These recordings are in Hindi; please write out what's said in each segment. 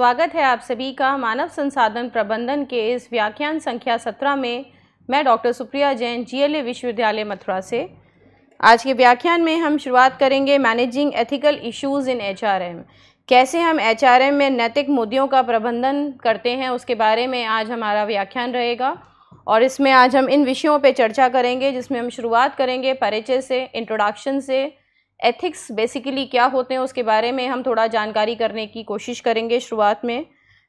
स्वागत है आप सभी का मानव संसाधन प्रबंधन के इस व्याख्यान संख्या सत्रह में मैं डॉक्टर सुप्रिया जैन जीएलए विश्वविद्यालय मथुरा से आज के व्याख्यान में हम शुरुआत करेंगे managing ethical issues in HRM कैसे हम एचआरएम में नैतिक मुद्दों का प्रबंधन करते हैं उसके बारे में आज हमारा व्याख्यान रहेगा और इसमें आज हम इन विषयों पर चर्चा करेंगे जिसमें हम शुरुआत करेंगे परिचय से इंट्रोडक्शन से एथिक्स बेसिकली क्या होते हैं उसके बारे में हम थोड़ा जानकारी करने की कोशिश करेंगे शुरुआत में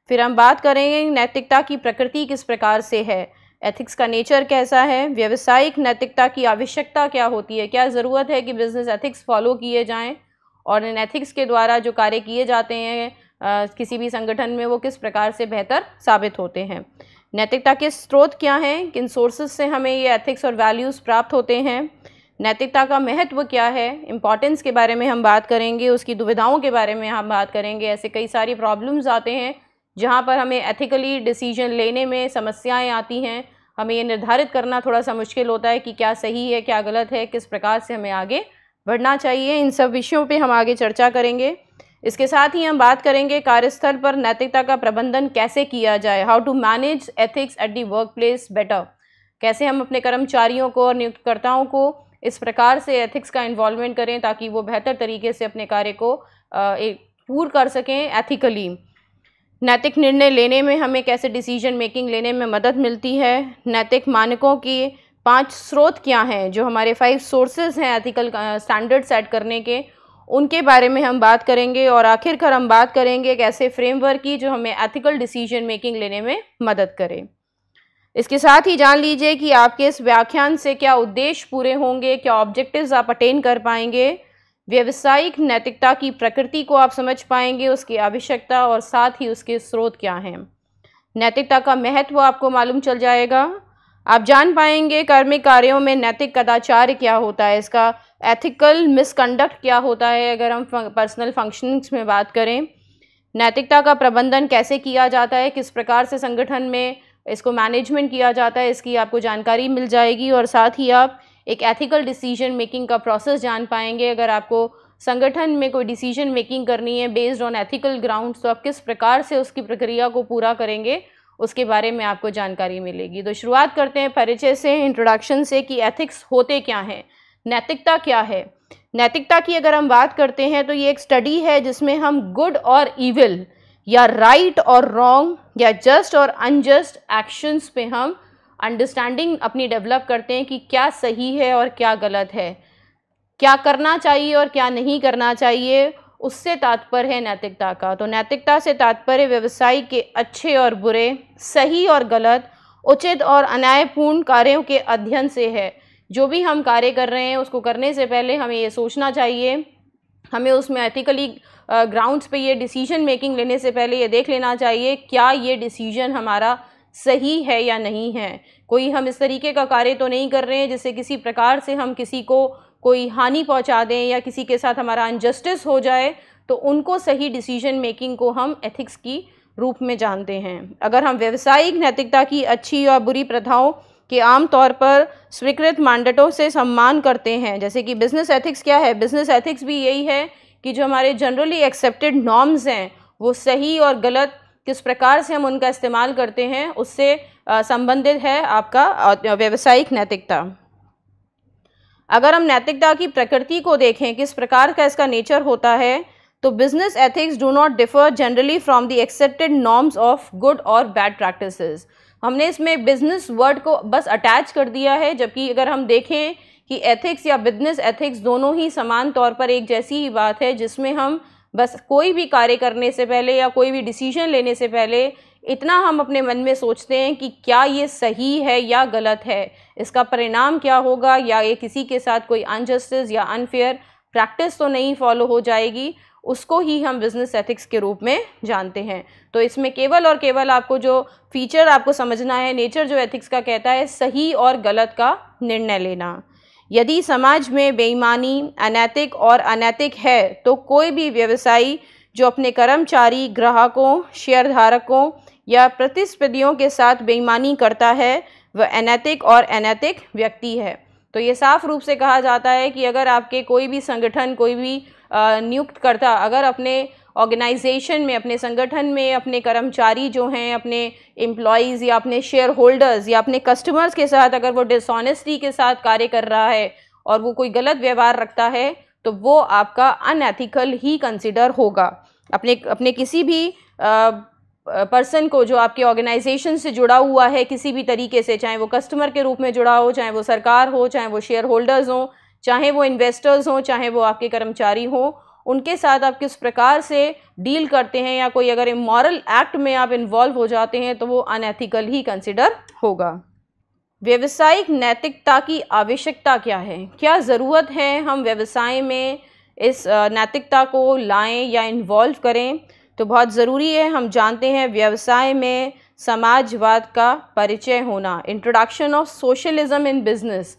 फिर हम बात करेंगे नैतिकता की प्रकृति किस प्रकार से है एथिक्स का नेचर कैसा है व्यवसायिक नैतिकता की आवश्यकता क्या होती है क्या ज़रूरत है कि बिज़नेस एथिक्स फॉलो किए जाएं और इन एथिक्स के द्वारा जो कार्य किए जाते हैं किसी भी संगठन में वो किस प्रकार से बेहतर साबित होते हैं नैतिकता के स्रोत क्या हैं किन सोर्सेज से हमें ये एथिक्स और वैल्यूज़ प्राप्त होते हैं नैतिकता का महत्व क्या है इम्पॉर्टेंस के बारे में हम बात करेंगे उसकी दुविधाओं के बारे में हम बात करेंगे ऐसे कई सारी प्रॉब्लम्स आते हैं जहाँ पर हमें एथिकली डिसीजन लेने में समस्याएं आती हैं हमें ये निर्धारित करना थोड़ा सा मुश्किल होता है कि क्या सही है क्या गलत है किस प्रकार से हमें आगे बढ़ना चाहिए इन सब विषयों पे हम आगे चर्चा करेंगे इसके साथ ही हम बात करेंगे कार्यस्थल पर नैतिकता का प्रबंधन कैसे किया जाए how to manage ethics at the work place better कैसे हम अपने कर्मचारियों को और नियुक्तकर्ताओं को इस प्रकार से एथिक्स का इन्वॉल्वमेंट करें ताकि वो बेहतर तरीके से अपने कार्य को एक पूर कर सकें एथिकली नैतिक निर्णय लेने में हमें कैसे डिसीजन मेकिंग लेने में मदद मिलती है नैतिक मानकों की पांच स्रोत क्या हैं जो हमारे फाइव सोर्सेज हैं एथिकल स्टैंडर्ड सेट करने के उनके बारे में हम बात करेंगे और आखिरकार हम बात करेंगे एक ऐसे फ्रेमवर्क की जो हमें एथिकल डिसीजन मेकिंग लेने में मदद करें इसके साथ ही जान लीजिए कि आपके इस व्याख्यान से क्या उद्देश्य पूरे होंगे क्या ऑब्जेक्टिव्स आप अटेन कर पाएंगे व्यवसायिक नैतिकता की प्रकृति को आप समझ पाएंगे उसकी आवश्यकता और साथ ही उसके स्रोत क्या हैं नैतिकता का महत्व आपको मालूम चल जाएगा आप जान पाएंगे कर्मिक कार्यों में नैतिक कदाचार क्या होता है इसका एथिकल मिसकंडक्ट क्या होता है अगर हम पर्सनल फंक्शनिंग्स में बात करें नैतिकता का प्रबंधन कैसे किया जाता है किस प्रकार से संगठन में इसको मैनेजमेंट किया जाता है इसकी आपको जानकारी मिल जाएगी और साथ ही आप एक एथिकल डिसीजन मेकिंग का प्रोसेस जान पाएंगे अगर आपको संगठन में कोई डिसीजन मेकिंग करनी है बेस्ड ऑन एथिकल ग्राउंड तो आप किस प्रकार से उसकी प्रक्रिया को पूरा करेंगे उसके बारे में आपको जानकारी मिलेगी तो शुरुआत करते हैं परिचय से इंट्रोडक्शन से कि एथिक्स होते क्या हैं नैतिकता क्या है नैतिकता की अगर हम बात करते हैं तो ये एक स्टडी है जिसमें हम गुड और ईविल या राइट और रॉन्ग या जस्ट और अनजस्ट एक्शंस पे हम अंडरस्टैंडिंग अपनी डेवलप करते हैं कि क्या सही है और क्या गलत है क्या करना चाहिए और क्या नहीं करना चाहिए उससे तात्पर्य है नैतिकता का तो नैतिकता से तात्पर्य व्यवसाय के अच्छे और बुरे सही और गलत उचित और अन्यायपूर्ण कार्यों के अध्ययन से है जो भी हम कार्य कर रहे हैं उसको करने से पहले हमें ये सोचना चाहिए हमें उसमें एथिकली ग्राउंड्स पे ये डिसीजन मेकिंग लेने से पहले ये देख लेना चाहिए क्या ये डिसीजन हमारा सही है या नहीं है कोई हम इस तरीके का कार्य तो नहीं कर रहे हैं जिससे किसी प्रकार से हम किसी को कोई हानि पहुंचा दें या किसी के साथ हमारा अनजस्टिस हो जाए तो उनको सही डिसीजन मेकिंग को हम एथिक्स की रूप में जानते हैं अगर हम व्यवसायिक नैतिकता की अच्छी या बुरी प्रथाओं के आम तौर पर स्वीकृत मांडटों से सम्मान करते हैं जैसे कि बिज़नेस एथिक्स क्या है बिज़नेस एथिक्स भी यही है कि जो हमारे जनरली एक्सेप्टेड नॉर्म्स हैं वो सही और गलत किस प्रकार से हम उनका इस्तेमाल करते हैं उससे संबंधित है आपका व्यावसायिक नैतिकता अगर हम नैतिकता की प्रकृति को देखें किस प्रकार का इसका नेचर होता है तो business ethics do not differ generally from the accepted norms of good और बैड प्रैक्टिसेस हमने इसमें बिजनेस वर्ड को बस अटैच कर दिया है जबकि अगर हम देखें कि एथिक्स या बिजनेस एथिक्स दोनों ही समान तौर पर एक जैसी ही बात है जिसमें हम बस कोई भी कार्य करने से पहले या कोई भी डिसीजन लेने से पहले इतना हम अपने मन में सोचते हैं कि क्या ये सही है या गलत है इसका परिणाम क्या होगा या ये किसी के साथ कोई अनजस्टिस या अनफेयर प्रैक्टिस तो नहीं फॉलो हो जाएगी उसको ही हम बिज़नेस एथिक्स के रूप में जानते हैं तो इसमें केवल और केवल आपको जो फीचर आपको समझना है नेचर जो एथिक्स का कहता है सही और गलत का निर्णय लेना यदि समाज में बेईमानी अनैतिक और अनैतिक है तो कोई भी व्यवसायी जो अपने कर्मचारी ग्राहकों शेयरधारकों या प्रतिस्पर्धियों के साथ बेईमानी करता है वह अनैतिक और अनैतिक व्यक्ति है तो ये साफ रूप से कहा जाता है कि अगर आपके कोई भी संगठन कोई भी नियुक्त करता अगर अपने ऑर्गेनाइजेशन में अपने संगठन में अपने कर्मचारी जो हैं अपने एम्प्लॉयज़ या अपने शेयर होल्डर्स या अपने कस्टमर्स के साथ अगर वो डिसऑनेस्टी के साथ कार्य कर रहा है और वो कोई गलत व्यवहार रखता है तो वो आपका अनएथिकल ही कंसिडर होगा अपने अपने किसी भी पर्सन को जो आपके ऑर्गेनाइजेशन से जुड़ा हुआ है किसी भी तरीके से चाहे वो कस्टमर के रूप में जुड़ा हो चाहे वो सरकार हो चाहे वो शेयर होल्डर्स हों चाहे वो इन्वेस्टर्स हों चाहे वो आपके कर्मचारी हों उनके साथ आप किस प्रकार से डील करते हैं या कोई अगर इमोरल एक्ट में आप इन्वॉल्व हो जाते हैं तो वो अनएथिकल ही कंसिडर होगा व्यवसायिक नैतिकता की आवश्यकता क्या है क्या ज़रूरत है हम व्यवसाय में इस नैतिकता को लाएं या इन्वॉल्व करें तो बहुत ज़रूरी है हम जानते हैं व्यवसाय में समाजवाद का परिचय होना introduction of socialism in business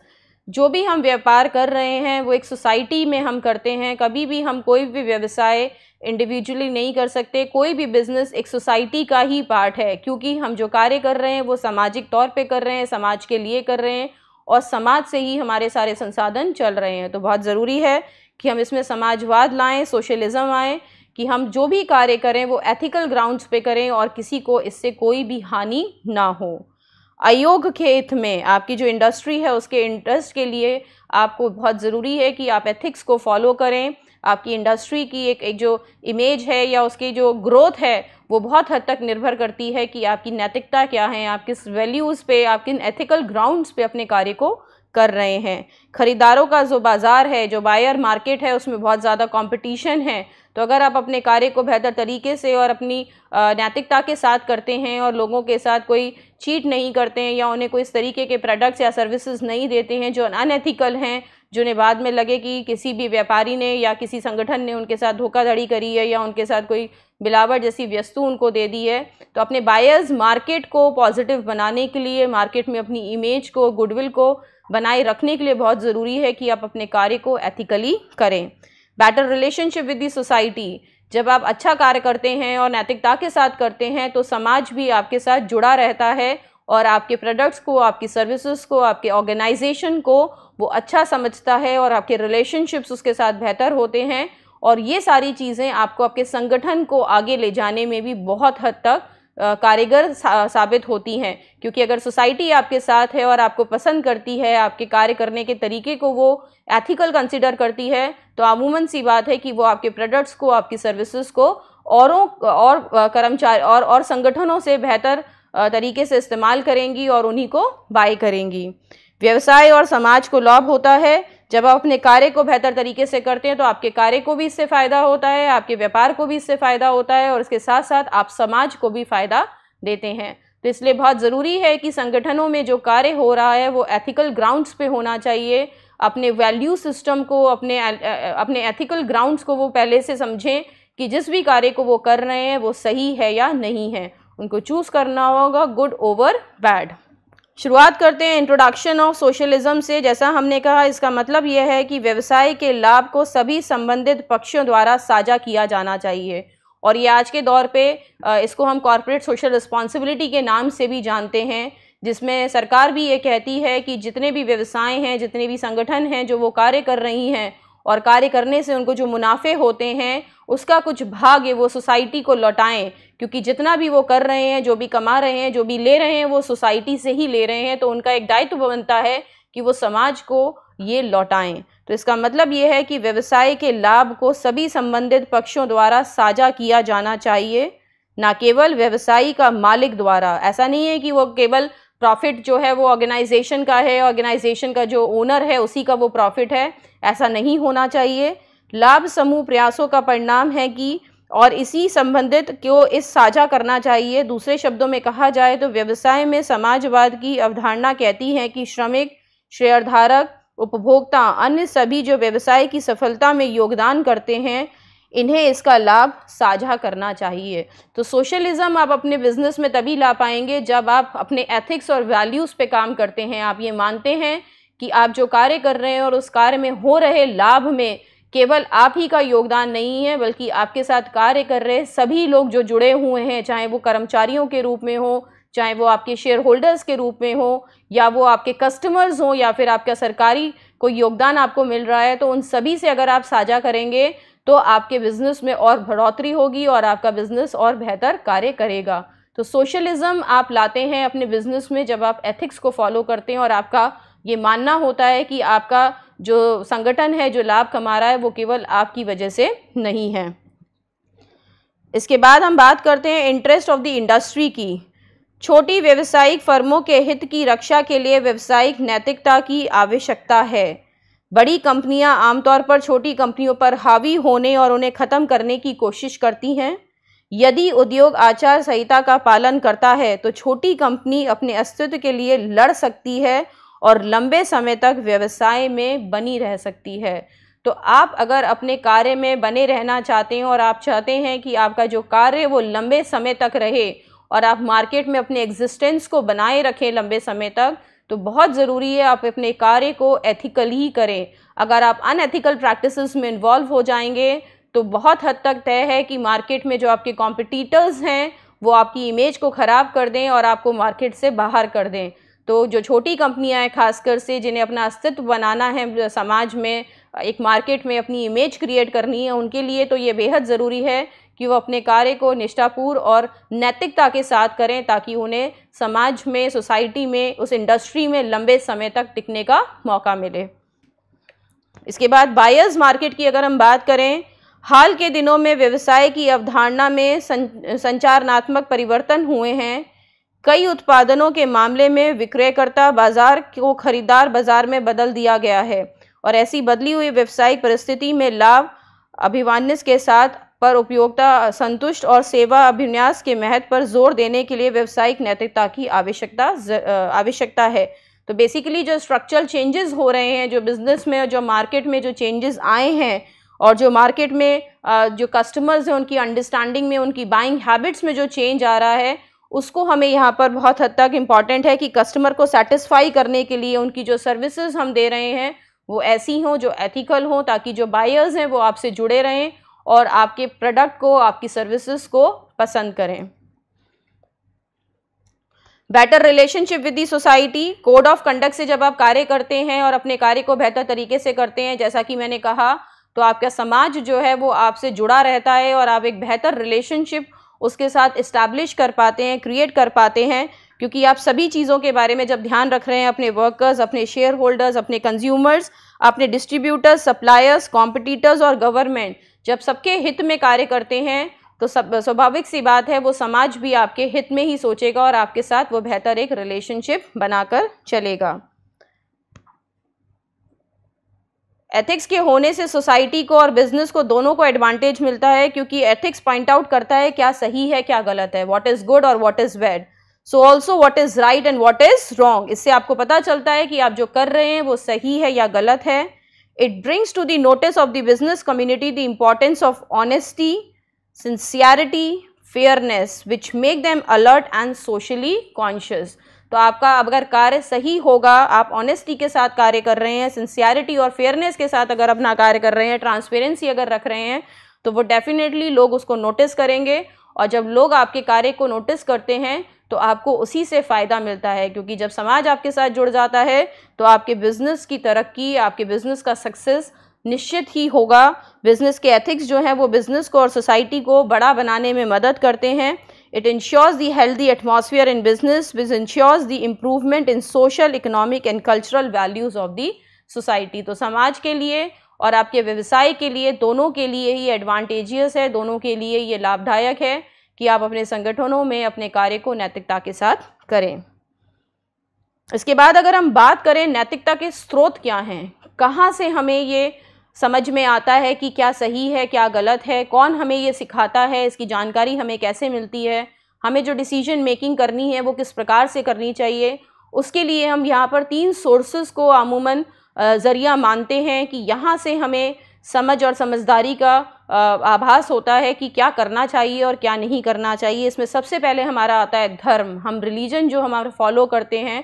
जो भी हम व्यापार कर रहे हैं वो एक सोसाइटी में हम करते हैं कभी भी हम कोई भी व्यवसाय इंडिविजुअली नहीं कर सकते कोई भी बिज़नेस एक सोसाइटी का ही पार्ट है क्योंकि हम जो कार्य कर रहे हैं वो सामाजिक तौर पे कर रहे हैं समाज के लिए कर रहे हैं और समाज से ही हमारे सारे संसाधन चल रहे हैं तो बहुत ज़रूरी है कि हम इसमें समाजवाद लाएँ सोशलिज़म आएँ कि हम जो भी कार्य करें वो एथिकल ग्राउंड्स पे करें और किसी को इससे कोई भी हानि ना हो अयोग हित में आपकी जो इंडस्ट्री है उसके इंटरेस्ट के लिए आपको बहुत ज़रूरी है कि आप एथिक्स को फॉलो करें आपकी इंडस्ट्री की एक एक जो इमेज है या उसकी जो ग्रोथ है वो बहुत हद तक निर्भर करती है कि आपकी नैतिकता क्या है आप किस वैल्यूज़ पे आप किन एथिकल ग्राउंड्स पे अपने कार्य को कर रहे हैं ख़रीदारों का जो बाज़ार है जो बायर मार्केट है उसमें बहुत ज़्यादा कंपटीशन है तो अगर आप अपने कार्य को बेहतर तरीके से और अपनी नैतिकता के साथ करते हैं और लोगों के साथ कोई चीट नहीं करते हैं या उन्हें कोई इस तरीके के प्रोडक्ट्स या सर्विसेज नहीं देते हैं जो अनएथिकल हैं जिन्हें बाद में लगे कि किसी भी व्यापारी ने या किसी संगठन ने उनके साथ धोखाधड़ी करी है या उनके साथ कोई मिलावट जैसी वस्तु उनको दे दी है तो अपने बायर्स मार्केट को पॉजिटिव बनाने के लिए मार्केट में अपनी इमेज को गुडविल को बनाए रखने के लिए बहुत ज़रूरी है कि आप अपने कार्य को एथिकली करें better relationship with the society जब आप अच्छा कार्य करते हैं और नैतिकता के साथ करते हैं तो समाज भी आपके साथ जुड़ा रहता है और आपके प्रोडक्ट्स को आपकी सर्विसेज को आपके ऑर्गेनाइजेशन को वो अच्छा समझता है और आपके रिलेशनशिप्स उसके साथ बेहतर होते हैं और ये सारी चीज़ें आपको आपके संगठन को आगे ले जाने में भी बहुत हद तक कारीगर साबित होती हैं क्योंकि अगर सोसाइटी आपके साथ है और आपको पसंद करती है आपके कार्य करने के तरीके को वो एथिकल कंसिडर करती है तो अमूमन सी बात है कि वो आपके प्रोडक्ट्स को आपकी सर्विसेज को औरों और कर्मचारी और और संगठनों से बेहतर तरीके से इस्तेमाल करेंगी और उन्हीं को बाय करेंगी व्यवसाय और समाज को लाभ होता है जब आप अपने कार्य को बेहतर तरीके से करते हैं तो आपके कार्य को भी इससे फ़ायदा होता है आपके व्यापार को भी इससे फ़ायदा होता है और इसके साथ साथ आप समाज को भी फ़ायदा देते हैं तो इसलिए बहुत ज़रूरी है कि संगठनों में जो कार्य हो रहा है वो एथिकल ग्राउंड्स पे होना चाहिए अपने वैल्यू सिस्टम को अपने अपने एथिकल ग्राउंड्स को वो पहले से समझें कि जिस भी कार्य को वो कर रहे हैं वो सही है या नहीं है उनको चूज़ करना होगा गुड ओवर बैड शुरुआत करते हैं इंट्रोडक्शन ऑफ सोशलिज्म से जैसा हमने कहा इसका मतलब यह है कि व्यवसाय के लाभ को सभी संबंधित पक्षों द्वारा साझा किया जाना चाहिए और ये आज के दौर पे इसको हम कॉरपोरेट सोशल रिस्पॉन्सिबिलिटी के नाम से भी जानते हैं जिसमें सरकार भी ये कहती है कि जितने भी व्यवसाय हैं जितने भी संगठन हैं जो वो कार्य कर रही हैं और कार्य करने से उनको जो मुनाफे होते हैं उसका कुछ भाग वो सोसाइटी को लौटाएं क्योंकि जितना भी वो कर रहे हैं जो भी कमा रहे हैं जो भी ले रहे हैं वो सोसाइटी से ही ले रहे हैं तो उनका एक दायित्व बनता है कि वो समाज को ये लौटाएं तो इसका मतलब ये है कि व्यवसाय के लाभ को सभी संबंधित पक्षों द्वारा साझा किया जाना चाहिए ना केवल व्यवसायी का मालिक द्वारा ऐसा नहीं है कि वो केवल प्रॉफिट जो है वो ऑर्गेनाइजेशन का है ऑर्गेनाइजेशन का जो ओनर है उसी का वो प्रॉफिट है ऐसा नहीं होना चाहिए लाभ समूह प्रयासों का परिणाम है कि और इसी संबंधित को इस साझा करना चाहिए दूसरे शब्दों में कहा जाए तो व्यवसाय में समाजवाद की अवधारणा कहती है कि श्रमिक शेयरधारक उपभोक्ता अन्य सभी जो व्यवसाय की सफलता में योगदान करते हैं इन्हें इसका लाभ साझा करना चाहिए तो सोशलिज़म आप अपने बिज़नेस में तभी ला पाएंगे जब आप अपने एथिक्स और वैल्यूज़ पे काम करते हैं आप ये मानते हैं कि आप जो कार्य कर रहे हैं और उस कार्य में हो रहे लाभ में केवल आप ही का योगदान नहीं है बल्कि आपके साथ कार्य कर रहे सभी लोग जो जुड़े हुए हैं चाहे वो कर्मचारियों के रूप में हो चाहे वो आपके शेयर होल्डर्स के रूप में हो या वो आपके कस्टमर्स हों या फिर आपका सरकारी कोई योगदान आपको मिल रहा है तो उन सभी से अगर आप साझा करेंगे तो आपके बिजनेस में और बढ़ोतरी होगी और आपका बिजनेस और बेहतर कार्य करेगा तो सोशलिज्म आप लाते हैं अपने बिजनेस में जब आप एथिक्स को फॉलो करते हैं और आपका ये मानना होता है कि आपका जो संगठन है जो लाभ कमा रहा है वो केवल आपकी वजह से नहीं है इसके बाद हम बात करते हैं इंटरेस्ट ऑफ द इंडस्ट्री की छोटी व्यवसायिक फर्मों के हित की रक्षा के लिए व्यवसायिक नैतिकता की आवश्यकता है बड़ी कंपनियां आमतौर पर छोटी कंपनियों पर हावी होने और उन्हें ख़त्म करने की कोशिश करती हैं यदि उद्योग आचार संहिता का पालन करता है तो छोटी कंपनी अपने अस्तित्व के लिए लड़ सकती है और लंबे समय तक व्यवसाय में बनी रह सकती है तो आप अगर अपने कार्य में बने रहना चाहते हैं और आप चाहते हैं कि आपका जो कार्य वो लंबे समय तक रहे और आप मार्केट में अपने एग्जिस्टेंस को बनाए रखें लंबे समय तक तो बहुत ज़रूरी है आप अपने कार्य को एथिकल ही करें अगर आप अनएथिकल प्रैक्टिसेस में इन्वॉल्व हो जाएंगे तो बहुत हद तक तय है कि मार्केट में जो आपके कॉम्पिटिटर्स हैं वो आपकी इमेज को ख़राब कर दें और आपको मार्केट से बाहर कर दें तो जो छोटी कंपनियां हैं खासकर से जिन्हें अपना अस्तित्व बनाना है समाज में एक मार्केट में अपनी इमेज क्रिएट करनी है उनके लिए तो ये बेहद ज़रूरी है कि वो अपने कार्य को निष्ठापूर्व और नैतिकता के साथ करें ताकि उन्हें समाज में सोसाइटी में उस इंडस्ट्री में लंबे समय तक टिकने का मौका मिले इसके बाद बायर्स मार्केट की अगर हम बात करें हाल के दिनों में व्यवसाय की अवधारणा में संचारनात्मक परिवर्तन हुए हैं कई उत्पादनों के मामले में विक्रयकर्ता बाजार को खरीदार बाजार में बदल दिया गया है और ऐसी बदली हुई व्यवसायिक परिस्थिति में लाभ अभिवान्यस के साथ पर उपयोगिता संतुष्ट और सेवा अभिन्यास के महत्व पर जोर देने के लिए व्यवसायिक नैतिकता की आवश्यकता आवश्यकता है तो बेसिकली जो स्ट्रक्चरल चेंजेस हो रहे हैं जो बिज़नेस में जो मार्केट में जो चेंजेस आए हैं और जो मार्केट में जो कस्टमर्स हैं उनकी अंडरस्टैंडिंग में उनकी बाइंग हैबिट्स में जो चेंज आ रहा है उसको हमें यहाँ पर बहुत हद तक इम्पॉर्टेंट है कि कस्टमर को सेटिस्फाई करने के लिए उनकी जो सर्विसेज हम दे रहे हैं वो ऐसी हों जो एथिकल हों ताकि जो बायर्स हैं वो आपसे जुड़े रहें और आपके प्रोडक्ट को आपकी सर्विसेज को पसंद करें better relationship with the society code of conduct से जब आप कार्य करते हैं और अपने कार्य को बेहतर तरीके से करते हैं जैसा कि मैंने कहा तो आपका समाज जो है वो आपसे जुड़ा रहता है और आप एक बेहतर रिलेशनशिप उसके साथ इस्टेब्लिश कर पाते हैं क्रिएट कर पाते हैं क्योंकि आप सभी चीज़ों के बारे में जब ध्यान रख रहे हैं अपने वर्कर्स अपने शेयर होल्डर्स अपने कंज्यूमर्स अपने डिस्ट्रीब्यूटर्स सप्लायर्स कॉम्पिटिटर्स और गवर्नमेंट जब सबके हित में कार्य करते हैं तो सब स्वाभाविक सी बात है वो समाज भी आपके हित में ही सोचेगा और आपके साथ वो बेहतर एक रिलेशनशिप बनाकर चलेगा एथिक्स के होने से सोसाइटी को और बिजनेस को दोनों को एडवांटेज मिलता है क्योंकि एथिक्स पॉइंट आउट करता है क्या सही है क्या गलत है व्हाट इज़ गुड और what is bad so also what is right and what is wrong इससे आपको पता चलता है कि आप जो कर रहे हैं वो सही है या गलत है It brings to the notice of the business community the importance of honesty, sincerity, fairness which make them alert and socially conscious तो आपका अगर कार्य सही होगा आप ऑनेस्टी के साथ कार्य कर रहे हैं सिंसियरिटी और फेयरनेस के साथ अगर अपना कार्य कर रहे हैं ट्रांसपेरेंसी अगर रख रहे हैं तो वो डेफिनेटली लोग उसको नोटिस करेंगे और जब लोग आपके कार्य को नोटिस करते हैं तो आपको उसी से फ़ायदा मिलता है क्योंकि जब समाज आपके साथ जुड़ जाता है तो आपके बिज़नेस की तरक्की आपके बिज़नेस का सक्सेस निश्चित ही होगा बिज़नेस के एथिक्स जो हैं वो बिज़नेस को और सोसाइटी को बड़ा बनाने में मदद करते हैं it ensures the healthy atmosphere in business which ensures the improvement in social economic and cultural values of the society तो समाज के लिए और आपके व्यवसाय के लिए दोनों के लिए ये एडवांटेजियस है दोनों के लिए ये लाभदायक है कि आप अपने संगठनों में अपने कार्य को नैतिकता के साथ करें इसके बाद अगर हम बात करें नैतिकता के स्रोत क्या हैं कहाँ से हमें ये समझ में आता है कि क्या सही है क्या गलत है कौन हमें ये सिखाता है इसकी जानकारी हमें कैसे मिलती है हमें जो डिसीजन मेकिंग करनी है वो किस प्रकार से करनी चाहिए उसके लिए हम यहाँ पर तीन सोर्सेज को अमूमन ज़रिया मानते हैं कि यहाँ से हमें समझ और समझदारी का आभास होता है कि क्या करना चाहिए और क्या नहीं करना चाहिए इसमें सबसे पहले हमारा आता है धर्म हम रिलीजन जो हमारे फॉलो करते हैं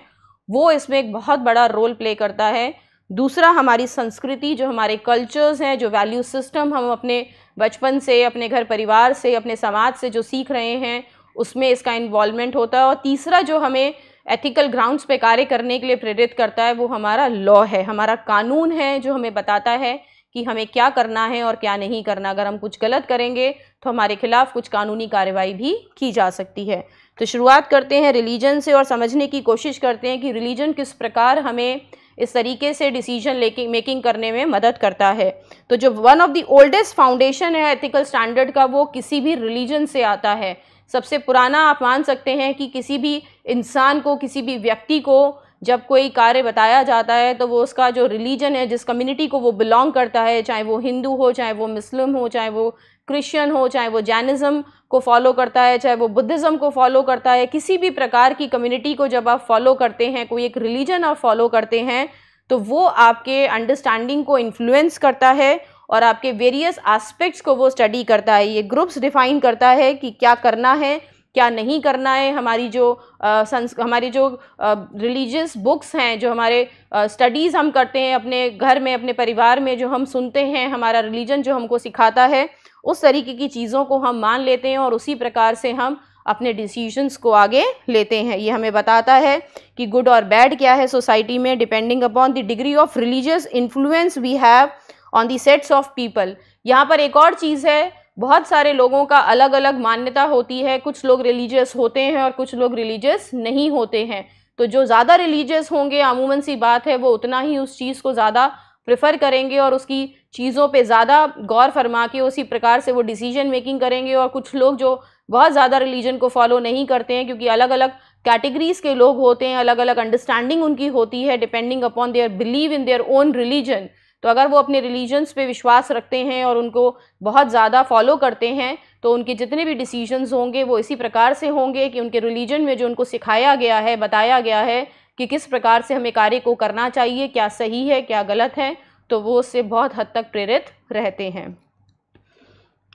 वो इसमें एक बहुत बड़ा रोल प्ले करता है दूसरा हमारी संस्कृति जो हमारे कल्चर्स हैं जो वैल्यू सिस्टम हम अपने बचपन से अपने घर परिवार से अपने समाज से जो सीख रहे हैं उसमें इसका इन्वॉल्वमेंट होता है और तीसरा जो हमें एथिकल ग्राउंड्स पे कार्य करने के लिए प्रेरित करता है वो हमारा लॉ है हमारा कानून है जो हमें बताता है कि हमें क्या करना है और क्या नहीं करना अगर हम कुछ गलत करेंगे तो हमारे खिलाफ कुछ कानूनी कार्रवाई भी की जा सकती है तो शुरुआत करते हैं रिलीजन से और समझने की कोशिश करते हैं कि रिलीजन किस प्रकार हमें इस तरीके से डिसीजन लेकिंग मेकिंग करने में मदद करता है तो जो one of the oldest foundation है एथिकल स्टैंडर्ड का वो किसी भी रिलीजन से आता है सबसे पुराना आप मान सकते हैं कि किसी भी इंसान को किसी भी व्यक्ति को जब कोई कार्य बताया जाता है तो वो उसका जो रिलीजन है जिस कम्युनिटी को वो बिलोंग करता है चाहे वो हिंदू हो चाहे वो मुस्लिम हो चाहे वो क्रिश्चियन हो चाहे वो जैनिज़्म को फॉलो करता है चाहे वो बुद्धिज़्म को फॉलो करता है किसी भी प्रकार की कम्युनिटी को जब आप फॉलो करते हैं कोई एक रिलीजन आप फॉलो करते हैं तो वो आपके अंडरस्टैंडिंग को इन्फ्लुएंस करता है और आपके वेरियस एस्पेक्ट्स को वो स्टडी करता है ये ग्रुप्स डिफाइन करता है कि क्या करना है क्या नहीं करना है हमारी जो संस हमारी जो रिलीजियस बुक्स हैं जो हमारे स्टडीज़ हम करते हैं अपने घर में अपने परिवार में जो हम सुनते हैं हमारा रिलीजन जो हमको सिखाता है उस तरीके की चीज़ों को हम मान लेते हैं और उसी प्रकार से हम अपने डिसीजंस को आगे लेते हैं ये हमें बताता है कि गुड और बैड क्या है सोसाइटी में depending upon the degree of religious influence we have on the sets of people यहाँ पर एक और चीज़ है बहुत सारे लोगों का अलग अलग मान्यता होती है कुछ लोग रिलीजियस होते हैं और कुछ लोग रिलीजियस नहीं होते हैं तो जो ज़्यादा रिलीजियस होंगे अमूमन सी बात है वो उतना ही उस चीज़ को ज़्यादा प्रेफर करेंगे और उसकी चीज़ों पे ज़्यादा गौर फरमा के उसी प्रकार से वो डिसीजन मेकिंग करेंगे और कुछ लोग जो बहुत ज़्यादा रिलीजन को फॉलो नहीं करते हैं क्योंकि अलग अलग कैटेगरीज़ के लोग होते हैं अलग अलग अंडरस्टैंडिंग उनकी होती है depending upon their believe in their own religion तो अगर वो अपने रिलीजन्स पे विश्वास रखते हैं और उनको बहुत ज़्यादा फॉलो करते हैं तो उनके जितने भी डिसीजंस होंगे वो इसी प्रकार से होंगे कि उनके रिलीजन में जो उनको सिखाया गया है बताया गया है कि किस प्रकार से हमें कार्य को करना चाहिए क्या सही है क्या गलत है तो वो उससे बहुत हद तक प्रेरित रहते हैं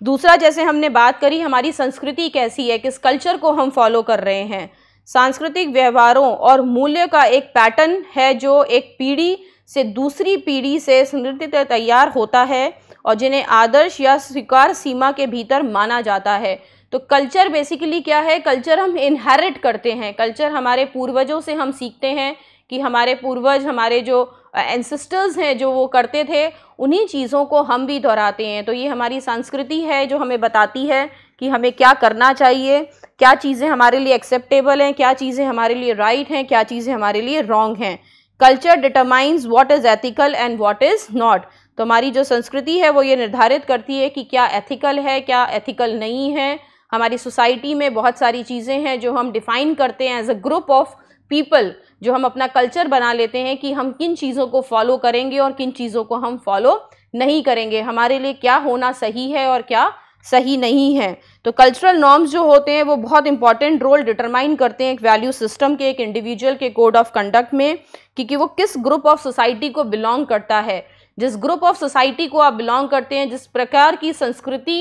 दूसरा जैसे हमने बात करी हमारी संस्कृति कैसी है किस कल्चर को हम फॉलो कर रहे हैं सांस्कृतिक व्यवहारों और मूल्य का एक पैटर्न है जो एक पीढ़ी से दूसरी पीढ़ी से समृद्ध तैयार होता है और जिन्हें आदर्श या स्वीकार सीमा के भीतर माना जाता है तो कल्चर बेसिकली क्या है कल्चर हम इनहेरिट करते हैं कल्चर हमारे पूर्वजों से हम सीखते हैं कि हमारे पूर्वज हमारे जो एंसिस्टर्स हैं जो वो करते थे उन्हीं चीज़ों को हम भी दोहराते हैं तो ये हमारी संस्कृति है जो हमें बताती है कि हमें क्या करना चाहिए क्या चीज़ें हमारे लिए एक्सेप्टेबल हैं क्या चीज़ें हमारे लिए राइट right हैं क्या चीज़ें हमारे लिए रॉन्ग हैं culture determines what is ethical and what is not तो हमारी जो संस्कृति है वो ये निर्धारित करती है कि क्या एथिकल है क्या एथिकल नहीं है हमारी सोसाइटी में बहुत सारी चीज़ें हैं जो हम डिफ़ाइन करते हैं as a group of people जो हम अपना कल्चर बना लेते हैं कि हम किन चीज़ों को फॉलो करेंगे और किन चीज़ों को हम फॉलो नहीं करेंगे हमारे लिए क्या होना सही है और क्या सही नहीं है तो कल्चरल नॉर्म्स जो होते हैं वो बहुत इंपॉर्टेंट रोल डिटरमाइन करते हैं एक वैल्यू सिस्टम के एक इंडिविजुअल के कोड ऑफ कंडक्ट में कि, कि वो किस ग्रुप ऑफ सोसाइटी को बिलोंग करता है जिस ग्रुप ऑफ सोसाइटी को आप बिलोंग करते हैं जिस प्रकार की संस्कृति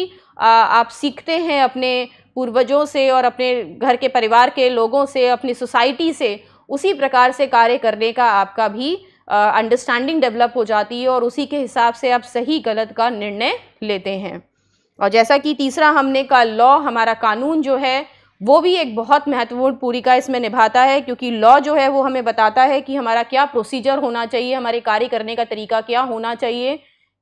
आप सीखते हैं अपने पूर्वजों से और अपने घर के परिवार के लोगों से अपनी सोसाइटी से उसी प्रकार से कार्य करने का आपका भी अंडरस्टैंडिंग डेवलप हो जाती है और उसी के हिसाब से आप सही गलत का निर्णय लेते हैं और जैसा कि तीसरा हमने का लॉ हमारा कानून जो है वो भी एक बहुत महत्वपूर्ण भूमिका इसमें निभाता है क्योंकि लॉ जो है वो हमें बताता है कि हमारा क्या प्रोसीजर होना चाहिए हमारे कार्य करने का तरीका क्या होना चाहिए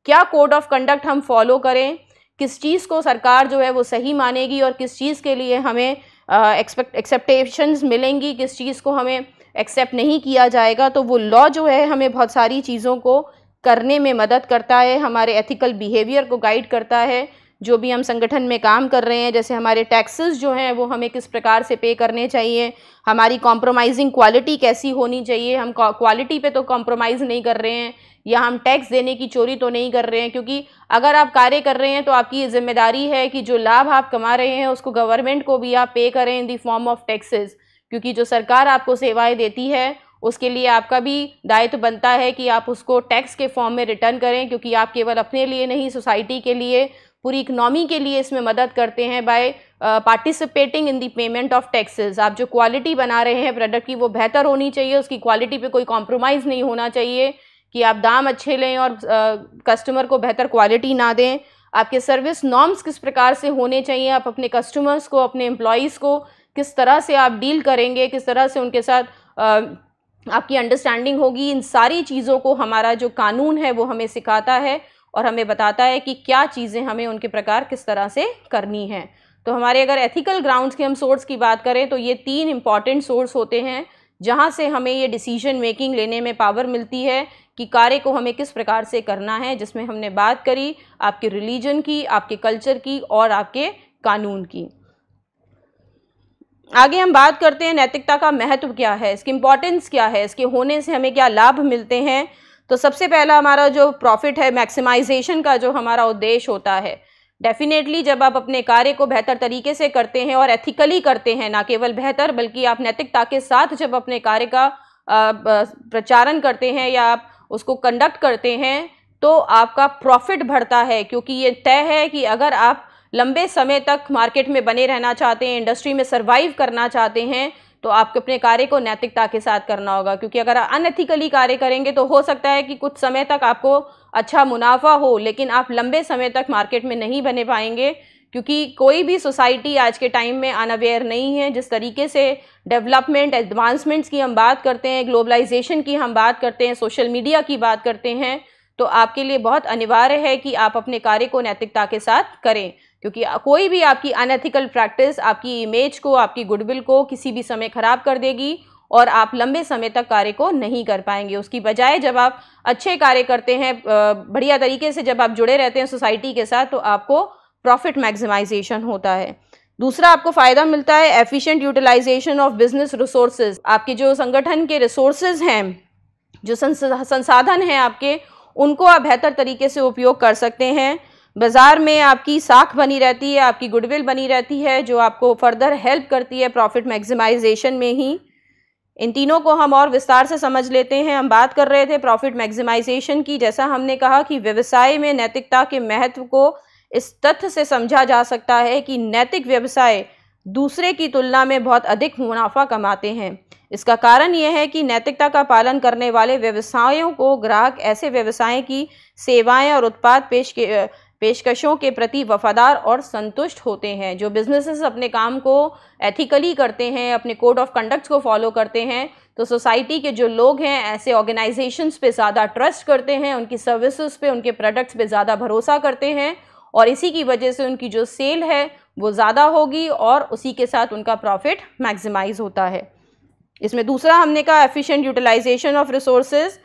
क्या कोड ऑफ कंडक्ट हम फॉलो करें किस चीज़ को सरकार जो है वो सही मानेगी और किस चीज़ के लिए हमें एक्सपेक्ट एक्सेप्टेशंस मिलेंगी किस चीज़ को हमें एक्सेप्ट नहीं किया जाएगा तो वो लॉ जो है हमें बहुत सारी चीज़ों को करने में मदद करता है हमारे एथिकल बिहेवियर को गाइड करता है जो भी हम संगठन में काम कर रहे हैं जैसे हमारे टैक्सेस जो हैं वो हमें किस प्रकार से पे करने चाहिए हमारी कॉम्प्रोमाइजिंग क्वालिटी कैसी होनी चाहिए हम क्वालिटी पे तो कॉम्प्रोमाइज़ नहीं कर रहे हैं या हम टैक्स देने की चोरी तो नहीं कर रहे हैं क्योंकि अगर आप कार्य कर रहे हैं तो आपकी ये जिम्मेदारी है कि जो लाभ आप कमा रहे हैं उसको गवर्नमेंट को भी आप पे करें in the form of taxes क्योंकि जो सरकार आपको सेवाएँ देती है उसके लिए आपका भी दायित्व तो बनता है कि आप उसको टैक्स के फॉर्म में रिटर्न करें क्योंकि आप केवल अपने लिए नहीं सोसाइटी के लिए पूरी इकनॉमी के लिए इसमें मदद करते हैं by participating in the payment of taxes आप जो क्वालिटी बना रहे हैं प्रोडक्ट की वो बेहतर होनी चाहिए उसकी क्वालिटी पे कोई कॉम्प्रोमाइज़ नहीं होना चाहिए कि आप दाम अच्छे लें और कस्टमर uh, को बेहतर क्वालिटी ना दें आपके सर्विस नॉर्म्स किस प्रकार से होने चाहिए आप अपने कस्टमर्स को अपने एम्प्लॉयज़ को किस तरह से आप डील करेंगे किस तरह से उनके साथ uh, आपकी अंडरस्टैंडिंग होगी इन सारी चीज़ों को हमारा जो कानून है वो हमें सिखाता है और हमें बताता है कि क्या चीज़ें हमें उनके प्रकार किस तरह से करनी है तो हमारे अगर एथिकल ग्राउंड्स के हम सोर्स की बात करें तो ये तीन इम्पॉर्टेंट सोर्स होते हैं जहाँ से हमें ये डिसीजन मेकिंग लेने में पावर मिलती है कि कार्य को हमें किस प्रकार से करना है जिसमें हमने बात करी आपके रिलीजन की आपके कल्चर की और आपके कानून की आगे हम बात करते हैं नैतिकता का महत्व क्या है इसकी इम्पॉर्टेंस क्या है इसके होने से हमें क्या लाभ मिलते हैं तो सबसे पहला हमारा जो प्रॉफिट है मैक्सिमाइजेशन का जो हमारा उद्देश्य होता है डेफिनेटली जब आप अपने कार्य को बेहतर तरीके से करते हैं और एथिकली करते हैं ना केवल बेहतर बल्कि आप नैतिकता के साथ जब अपने कार्य का प्रचारण करते हैं या आप उसको कंडक्ट करते हैं तो आपका प्रॉफिट बढ़ता है क्योंकि ये तय है कि अगर आप लंबे समय तक मार्केट में बने रहना चाहते हैं इंडस्ट्री में सर्वाइव करना चाहते हैं तो आपको अपने कार्य को नैतिकता के साथ करना होगा क्योंकि अगर आप अनएथिकली कार्य करेंगे तो हो सकता है कि कुछ समय तक आपको अच्छा मुनाफा हो लेकिन आप लंबे समय तक मार्केट में नहीं बने पाएंगे क्योंकि कोई भी सोसाइटी आज के टाइम में अनअवेयर नहीं है जिस तरीके से डेवलपमेंट एडवांसमेंट्स की हम बात करते हैं ग्लोबलाइजेशन की हम बात करते हैं सोशल मीडिया की बात करते हैं तो आपके लिए बहुत अनिवार्य है कि आप अपने कार्य को नैतिकता के साथ करें क्योंकि कोई भी आपकी अनएथिकल प्रैक्टिस आपकी इमेज को आपकी गुडविल को किसी भी समय ख़राब कर देगी और आप लंबे समय तक कार्य को नहीं कर पाएंगे उसकी बजाय जब आप अच्छे कार्य करते हैं बढ़िया तरीके से जब आप जुड़े रहते हैं सोसाइटी के साथ तो आपको प्रॉफिट मैक्सिमाइजेशन होता है दूसरा आपको फ़ायदा मिलता है efficient utilization of business resources आपके जो संगठन के रिसोर्सेज हैं जो संसाधन हैं आपके उनको आप बेहतर तरीके से उपयोग कर सकते हैं बाज़ार में आपकी साख बनी रहती है आपकी गुडविल बनी रहती है जो आपको फर्दर हेल्प करती है प्रॉफिट मैक्सिमाइजेशन में ही इन तीनों को हम और विस्तार से समझ लेते हैं हम बात कर रहे थे प्रॉफिट मैक्सिमाइजेशन की जैसा हमने कहा कि व्यवसाय में नैतिकता के महत्व को इस तथ्य से समझा जा सकता है कि नैतिक व्यवसाय दूसरे की तुलना में बहुत अधिक मुनाफा कमाते हैं इसका कारण यह है कि नैतिकता का पालन करने वाले व्यवसायों को ग्राहक ऐसे व्यवसाय की सेवाएं और उत्पाद पेश के पेशकशों के प्रति वफादार और संतुष्ट होते हैं जो बिजनेसेस अपने काम को एथिकली करते हैं अपने कोड ऑफ कंडक्ट को फॉलो करते हैं तो सोसाइटी के जो लोग हैं ऐसे ऑर्गेनाइजेशंस पे ज़्यादा ट्रस्ट करते हैं उनकी सर्विसेज पे उनके प्रोडक्ट्स पे ज़्यादा भरोसा करते हैं और इसी की वजह से उनकी जो सेल है वो ज़्यादा होगी और उसी के साथ उनका प्रॉफिट मैक्सिमाइज होता है इसमें दूसरा हमने कहा efficient utilization of resources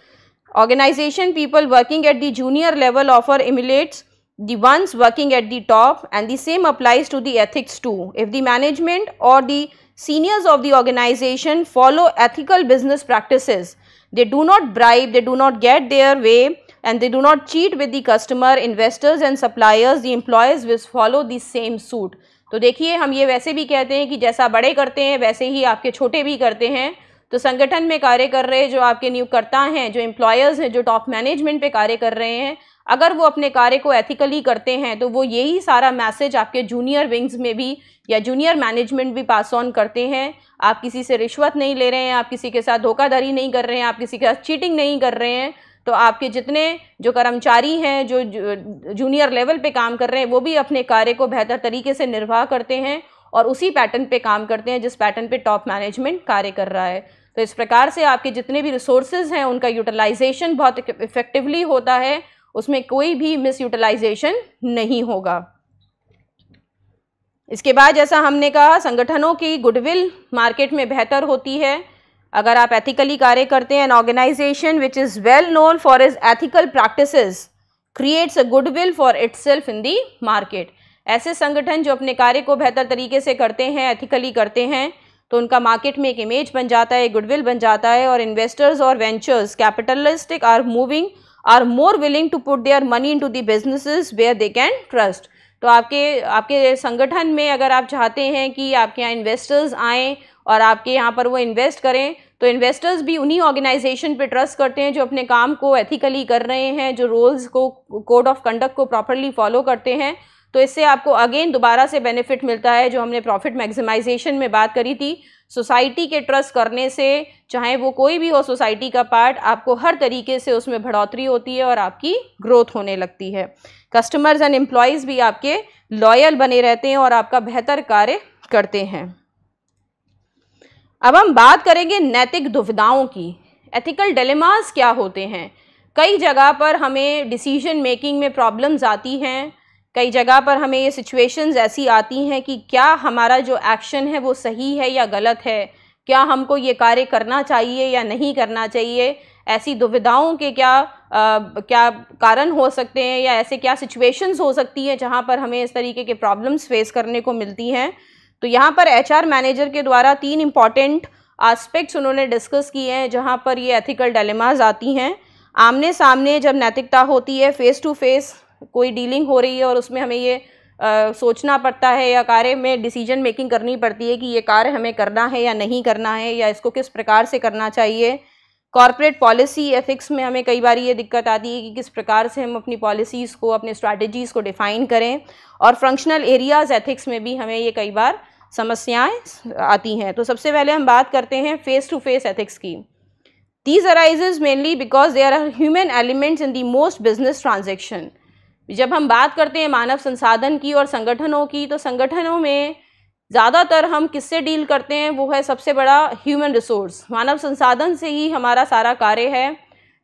organization people working at the junior level ऑफर emulates the ones working at the top and the same applies to the ethics too. If the management or the seniors of the organization follow ethical business practices, they do not bribe, they do not get their way and they do not cheat with the customer, investors and suppliers, the employees will follow the same suit. तो देखिए हम ये वैसे भी कहते हैं कि जैसा बड़े करते हैं वैसे ही आपके छोटे भी करते हैं तो संगठन में कार्य कर रहे जो आपके नियोगकर्ता हैं जो एम्प्लॉयर्स हैं जो टॉप मैनेजमेंट पे कार्य कर रहे हैं अगर वो अपने कार्य को एथिकली करते हैं तो वो यही सारा मैसेज आपके जूनियर विंग्स में भी या जूनियर मैनेजमेंट भी पास ऑन करते हैं आप किसी से रिश्वत नहीं ले रहे हैं आप किसी के साथ धोखाधड़ी नहीं कर रहे हैं आप किसी के साथ चीटिंग नहीं कर रहे हैं तो आपके जितने जो कर्मचारी हैं जो जूनियर लेवल पे काम कर रहे हैं वो भी अपने कार्य को बेहतर तरीके से निर्वाह करते हैं और उसी पैटर्न पे काम करते हैं जिस पैटर्न पे टॉप मैनेजमेंट कार्य कर रहा है तो इस प्रकार से आपके जितने भी रिसोर्सेज हैं उनका यूटिलाइजेशन बहुत इफ़ेक्टिवली होता है उसमें कोई भी मिस यूटिलाइजेशन नहीं होगा इसके बाद जैसा हमने कहा संगठनों की गुडविल मार्केट में बेहतर होती है अगर आप एथिकली कार्य करते हैं an organization which is well known for its ethical practices creates a goodwill for self in the market ऐसे संगठन जो अपने कार्य को बेहतर तरीके से करते हैं एथिकली करते हैं तो उनका मार्केट में एक इमेज बन जाता है गुडविल बन जाता है और इन्वेस्टर्स और ventures capitalistic are moving are more willing to put their money into the businesses where they can trust तो आपके आपके संगठन में अगर आप चाहते हैं कि आपके यहाँ इन्वेस्टर्स आएँ और आपके यहाँ पर वो इन्वेस्ट करें तो इन्वेस्टर्स भी उन्हीं ऑर्गेनाइजेशन पे ट्रस्ट करते हैं जो अपने काम को एथिकली कर रहे हैं जो रोल्स को कोड ऑफ कंडक्ट को प्रॉपरली फॉलो करते हैं तो इससे आपको अगेन दोबारा से बेनिफिट मिलता है जो हमने प्रॉफिट मैक्सिमाइजेशन में बात करी थी सोसाइटी के ट्रस्ट करने से चाहे वो कोई भी हो सोसाइटी का पार्ट आपको हर तरीके से उसमें बढ़ोतरी होती है और आपकी ग्रोथ होने लगती है कस्टमर्स एंड एम्प्लॉयज़ भी आपके लॉयल बने रहते हैं और आपका बेहतर कार्य करते हैं अब हम बात करेंगे नैतिक दुविधाओं की एथिकल डिलेमास क्या होते हैं कई जगह पर हमें डिसीजन मेकिंग में प्रॉब्लम्स आती हैं कई जगह पर हमें ये सिचुएशंस ऐसी आती हैं कि क्या हमारा जो एक्शन है वो सही है या गलत है क्या हमको ये कार्य करना चाहिए या नहीं करना चाहिए ऐसी दुविधाओं के क्या आ, क्या कारण हो सकते हैं या ऐसे क्या सिचुएशंस हो सकती हैं जहां पर हमें इस तरीके के प्रॉब्लम्स फेस करने को मिलती हैं तो यहाँ पर एच मैनेजर के द्वारा तीन इम्पॉर्टेंट आस्पेक्ट्स उन्होंने डिस्कस किए हैं जहाँ पर ये एथिकल डेलेमाज आती हैं आमने सामने जब नैतिकता होती है फेस टू फेस कोई डीलिंग हो रही है और उसमें हमें ये आ, सोचना पड़ता है या कार्य में डिसीजन मेकिंग करनी पड़ती है कि ये कार्य हमें करना है या नहीं करना है या इसको किस प्रकार से करना चाहिए कॉरपोरेट पॉलिसी एथिक्स में हमें कई बार ये दिक्कत आती है कि किस प्रकार से हम अपनी पॉलिसीज़ को अपने स्ट्रैटेजीज़ को डिफ़ाइन करें और फंक्शनल एरियाज़ एथिक्स में भी हमें ये कई बार समस्याएं आती हैं तो सबसे पहले हम बात करते हैं फेस टू फेस एथिक्स की these arises mainly because there are human elements in the most business transaction जब हम बात करते हैं मानव संसाधन की और संगठनों की तो संगठनों में ज़्यादातर हम किससे डील करते हैं वो है सबसे बड़ा ह्यूमन रिसोर्स मानव संसाधन से ही हमारा सारा कार्य है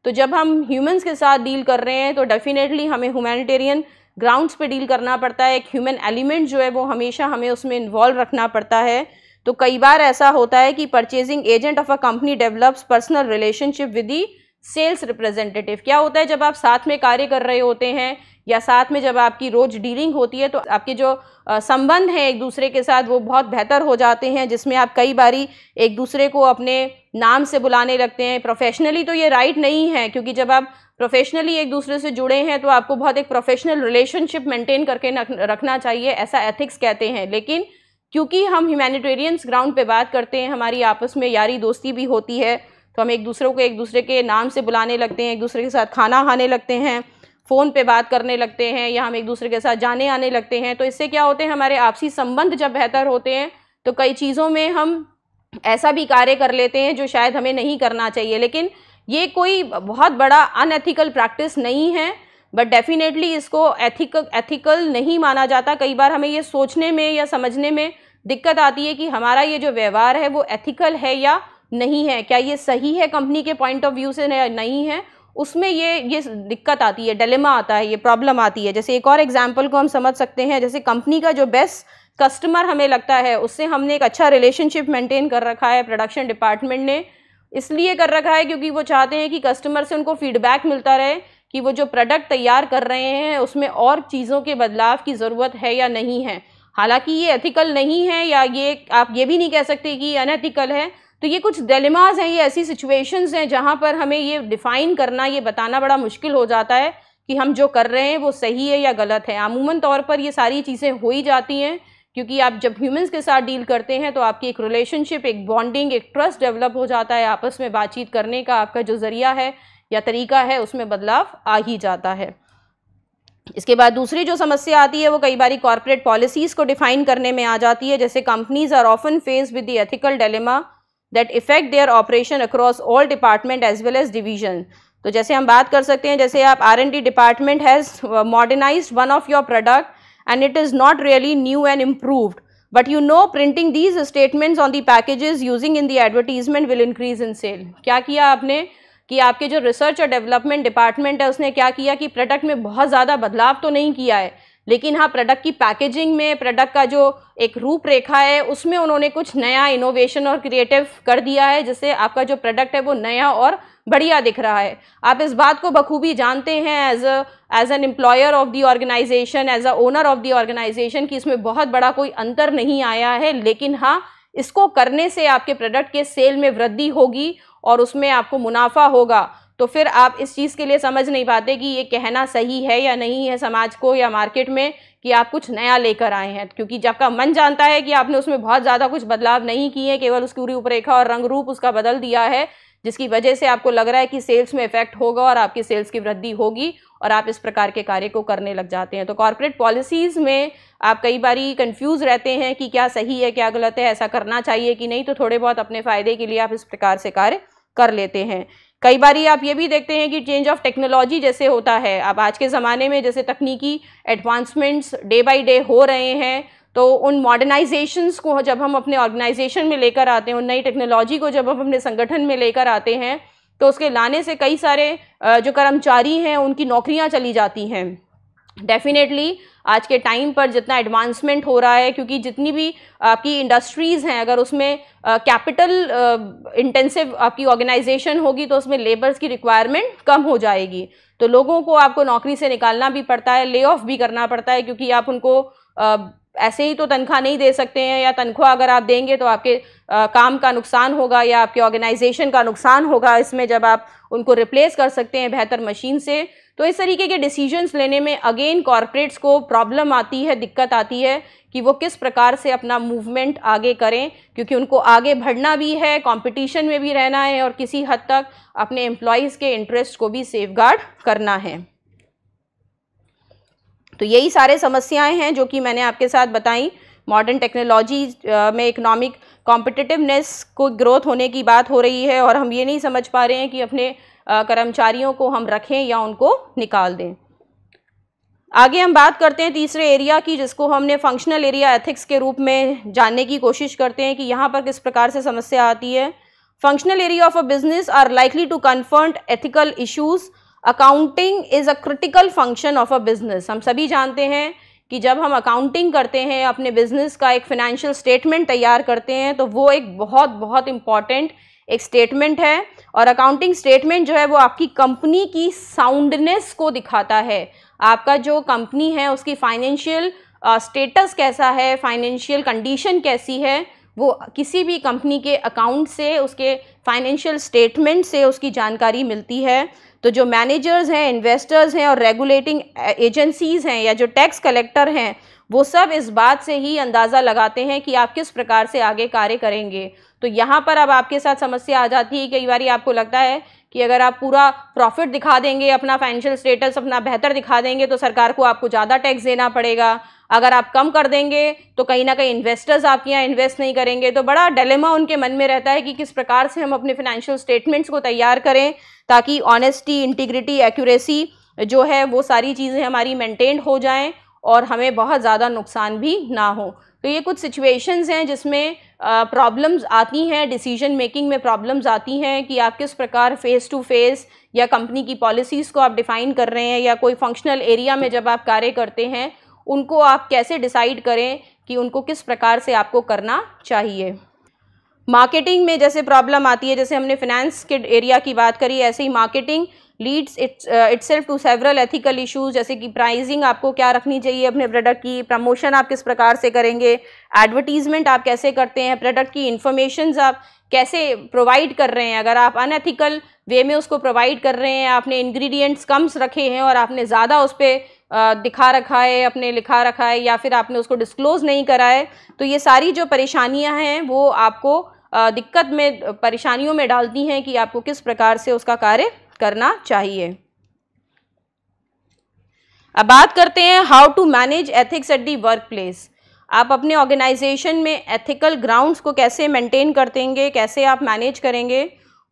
तो जब हम ह्यूमंस के साथ डील कर रहे हैं तो डेफ़िनेटली हमें ह्यूमैनिटेरियन ग्राउंड्स पे डील करना पड़ता है एक ह्यूमन एलिमेंट जो है वो हमेशा हमें उसमें इन्वॉल्व रखना पड़ता है तो कई बार ऐसा होता है कि purchasing agent of a company develops personal relationship with the sales representative क्या होता है जब आप साथ में कार्य कर रहे होते हैं या साथ में जब आपकी रोज़ डीलिंग होती है तो आपके जो संबंध हैं एक दूसरे के साथ वो बहुत बेहतर हो जाते हैं जिसमें आप कई बारी एक दूसरे को अपने नाम से बुलाने लगते हैं प्रोफेशनली तो ये राइट नहीं है क्योंकि जब आप प्रोफेशनली एक दूसरे से जुड़े हैं तो आपको बहुत एक प्रोफेशनल रिलेशनशिप मेंटेन करके रखना चाहिए ऐसा एथिक्स कहते हैं लेकिन क्योंकि हम ह्यूमैनिटेरियंस ग्राउंड पे बात करते हैं हमारी आपस में यारी दोस्ती भी होती है तो हम एक दूसरे को एक दूसरे के नाम से बुलाने लगते हैं एक दूसरे के साथ खाना खाने लगते हैं फ़ोन पे बात करने लगते हैं या हम एक दूसरे के साथ जाने आने लगते हैं तो इससे क्या होते हैं हमारे आपसी संबंध जब बेहतर होते हैं तो कई चीज़ों में हम ऐसा भी कार्य कर लेते हैं जो शायद हमें नहीं करना चाहिए लेकिन ये कोई बहुत बड़ा अनएथिकल प्रैक्टिस नहीं है बट डेफिनेटली इसको एथिक एथिकल नहीं माना जाता कई बार हमें ये सोचने में या समझने में दिक्कत आती है कि हमारा ये जो व्यवहार है वो एथिकल है या नहीं है क्या ये सही है कंपनी के पॉइंट ऑफ व्यू से नहीं है उसमें ये ये दिक्कत आती है डिलेमा आता है ये प्रॉब्लम आती है जैसे एक और एग्जाम्पल को हम समझ सकते हैं जैसे कंपनी का जो बेस्ट कस्टमर हमें लगता है उससे हमने एक अच्छा रिलेशनशिप मेंटेन कर रखा है प्रोडक्शन डिपार्टमेंट ने इसलिए कर रखा है क्योंकि वो चाहते हैं कि कस्टमर से उनको फीडबैक मिलता रहे कि वो जो प्रोडक्ट तैयार कर रहे हैं उसमें और चीज़ों के बदलाव की ज़रूरत है या नहीं है हालांकि ये एथिकल नहीं है या ये आप ये भी नहीं कह सकते कि अनएथिकल है तो ये कुछ डेलेमाज हैं ये ऐसी सिचुएशंस हैं जहाँ पर हमें ये डिफ़ाइन करना ये बताना बड़ा मुश्किल हो जाता है कि हम जो कर रहे हैं वो सही है या गलत है अमूमन तौर पर ये सारी चीज़ें हो ही जाती हैं क्योंकि आप जब ह्यूमंस के साथ डील करते हैं तो आपकी एक रिलेशनशिप एक बॉन्डिंग एक ट्रस्ट डेवलप हो जाता है आपस में बातचीत करने का आपका जो ज़रिया है या तरीका है उसमें बदलाव आ ही जाता है इसके बाद दूसरी जो समस्या आती है वो कई बार कॉरपोरेट पॉलिसीज़ को डिफ़ाइन करने में आ जाती है जैसे companies are often face with the ethical dilemma that effect their operation across all department as well as division तो जैसे हम बात कर सकते हैं जैसे आप R and D department has modernize one of your product and it is not really new and improved but you know printing these statements on the packages using in the advertisement will increase in sale क्या किया आपने कि आपके जो रिसर्च और डेवलपमेंट डिपार्टमेंट है उसने क्या किया कि प्रोडक्ट में बहुत ज़्यादा बदलाव तो नहीं किया है लेकिन हाँ प्रोडक्ट की पैकेजिंग में प्रोडक्ट का जो एक रूपरेखा है उसमें उन्होंने कुछ नया इनोवेशन और क्रिएटिव कर दिया है जिससे आपका जो प्रोडक्ट है वो नया और बढ़िया दिख रहा है आप इस बात को बखूबी जानते हैं as a as an employer of the organization as a owner of the organization कि इसमें बहुत बड़ा कोई अंतर नहीं आया है लेकिन हाँ इसको करने से आपके प्रोडक्ट के सेल में वृद्धि होगी और उसमें आपको मुनाफा होगा तो फिर आप इस चीज़ के लिए समझ नहीं पाते कि ये कहना सही है या नहीं है समाज को या मार्केट में कि आप कुछ नया लेकर आए हैं क्योंकि जब का मन जानता है कि आपने उसमें बहुत ज़्यादा कुछ बदलाव नहीं किए केवल उसकी पूरी रूपरेखा और रंग रूप उसका बदल दिया है जिसकी वजह से आपको लग रहा है कि सेल्स में इफेक्ट होगा और आपकी सेल्स की वृद्धि होगी और आप इस प्रकार के कार्य को करने लग जाते हैं तो कॉरपोरेट पॉलिसीज़ में आप कई बार कंफ्यूज रहते हैं कि क्या सही है क्या गलत है ऐसा करना चाहिए कि नहीं तो थोड़े बहुत अपने फ़ायदे के लिए आप इस प्रकार से कार्य कर लेते हैं कई बार आप ये भी देखते हैं कि चेंज ऑफ टेक्नोलॉजी जैसे होता है अब आज के ज़माने में जैसे तकनीकी एडवांसमेंट्स डे बाई डे हो रहे हैं तो उन मॉडर्नाइजेशंस को जब हम अपने ऑर्गेनाइजेशन में लेकर आते हैं उन नई टेक्नोलॉजी को जब हम अपने संगठन में लेकर आते हैं तो उसके लाने से कई सारे जो कर्मचारी हैं उनकी नौकरियाँ चली जाती हैं डेफिनेटली आज के टाइम पर जितना एडवांसमेंट हो रहा है क्योंकि जितनी भी आपकी इंडस्ट्रीज़ हैं अगर उसमें कैपिटल इंटेंसिव आपकी ऑर्गेनाइजेशन होगी तो उसमें लेबर्स की रिक्वायरमेंट कम हो जाएगी तो लोगों को आपको नौकरी से निकालना भी पड़ता है ले ऑफ भी करना पड़ता है क्योंकि आप उनको आ, ऐसे ही तो तनख्वाह नहीं दे सकते हैं या तनख्वाह अगर आप देंगे तो आपके आ, काम का नुकसान होगा या आपके ऑर्गेनाइजेशन का नुकसान होगा इसमें जब आप उनको रिप्लेस कर सकते हैं बेहतर मशीन से तो इस तरीके के डिसीजंस लेने में अगेन कॉरपोरेट्स को प्रॉब्लम आती है दिक्कत आती है कि वो किस प्रकार से अपना मूवमेंट आगे करें क्योंकि उनको आगे बढ़ना भी है कंपटीशन में भी रहना है और किसी हद तक अपने एम्प्लॉयज़ के इंटरेस्ट को भी सेफ करना है तो यही सारे समस्याएं हैं जो कि मैंने आपके साथ बताई मॉडर्न टेक्नोलॉजी में इकोनॉमिक कॉम्पिटिटिवनेस को ग्रोथ होने की बात हो रही है और हम ये नहीं समझ पा रहे हैं कि अपने कर्मचारियों को हम रखें या उनको निकाल दें आगे हम बात करते हैं तीसरे एरिया की जिसको हमने फंक्शनल एरिया एथिक्स के रूप में जानने की कोशिश करते हैं कि यहाँ पर किस प्रकार से समस्या आती है functional area of a business are likely to confront ethical issues accounting is a critical function of a business हम सभी जानते हैं कि जब हम अकाउंटिंग करते हैं अपने बिजनेस का एक फाइनेंशियल स्टेटमेंट तैयार करते हैं तो वो एक बहुत बहुत इम्पॉर्टेंट एक स्टेटमेंट है और अकाउंटिंग स्टेटमेंट जो है वो आपकी कंपनी की साउंडनेस को दिखाता है आपका जो कंपनी है उसकी फाइनेंशियल स्टेटस कैसा है फाइनेंशियल कंडीशन कैसी है वो किसी भी कंपनी के अकाउंट से उसके फाइनेंशियल स्टेटमेंट से उसकी जानकारी मिलती है तो जो मैनेजर्स हैं इन्वेस्टर्स हैं और रेगुलेटिंग एजेंसीज़ हैं या जो टैक्स कलेक्टर हैं वो सब इस बात से ही अंदाज़ा लगाते हैं कि आप किस प्रकार से आगे कार्य करेंगे तो यहाँ पर अब आपके साथ समस्या आ जाती है कई बार आपको लगता है कि अगर आप पूरा प्रॉफिट दिखा देंगे अपना फाइनेंशियल स्टेटस अपना बेहतर दिखा देंगे तो सरकार को आपको ज़्यादा टैक्स देना पड़ेगा अगर आप कम कर देंगे तो कहीं ना कहीं इन्वेस्टर्स आपके यहाँ इन्वेस्ट नहीं करेंगे तो बड़ा डलेमा उनके मन में रहता है कि किस प्रकार से हम अपने फाइनेंशियल स्टेटमेंट्स को तैयार करें ताकि ऑनेस्टी इंटीग्रिटी एक्यूरेसी जो है वो सारी चीज़ें हमारी मेंटेन हो जाएं और हमें बहुत ज़्यादा नुकसान भी ना हो तो ये कुछ सिचुएशंस हैं जिसमें प्रॉब्लम्स आती हैं डिसीजन मेकिंग में प्रॉब्लम्स आती हैं कि आप किस प्रकार फ़ेस टू फ़ेस या कंपनी की पॉलिसीज़ को आप डिफ़ाइन कर रहे हैं या कोई फंक्शनल एरिया में जब आप कार्य करते हैं उनको आप कैसे डिसाइड करें कि उनको किस प्रकार से आपको करना चाहिए मार्केटिंग में जैसे प्रॉब्लम आती है जैसे हमने फिनेंस के एरिया की बात करी ऐसे ही marketing leads itself to several ethical issues जैसे कि प्राइजिंग आपको क्या रखनी चाहिए अपने प्रोडक्ट की प्रमोशन आप किस प्रकार से करेंगे एडवर्टीजमेंट आप कैसे करते हैं प्रोडक्ट की इंफॉर्मेशन आप कैसे प्रोवाइड कर रहे हैं अगर आप अनएथिकल वे में उसको प्रोवाइड कर रहे हैं आपने इंग्रेडिएंट्स कम्स रखे हैं और आपने ज़्यादा उस पर uh, दिखा रखा है अपने लिखा रखा है या फिर आपने उसको डिस्क्लोज़ नहीं करा है तो ये सारी जो परेशानियां हैं वो आपको uh, दिक्कत में परेशानियों में डालती हैं कि आपको किस प्रकार से उसका कार्य करना चाहिए अब बात करते हैं how to manage ethics at the work workplace आप अपने ऑर्गेनाइजेशन में एथिकल ग्राउंड्स को कैसे मेंटेन करतेंगे कैसे आप मैनेज करेंगे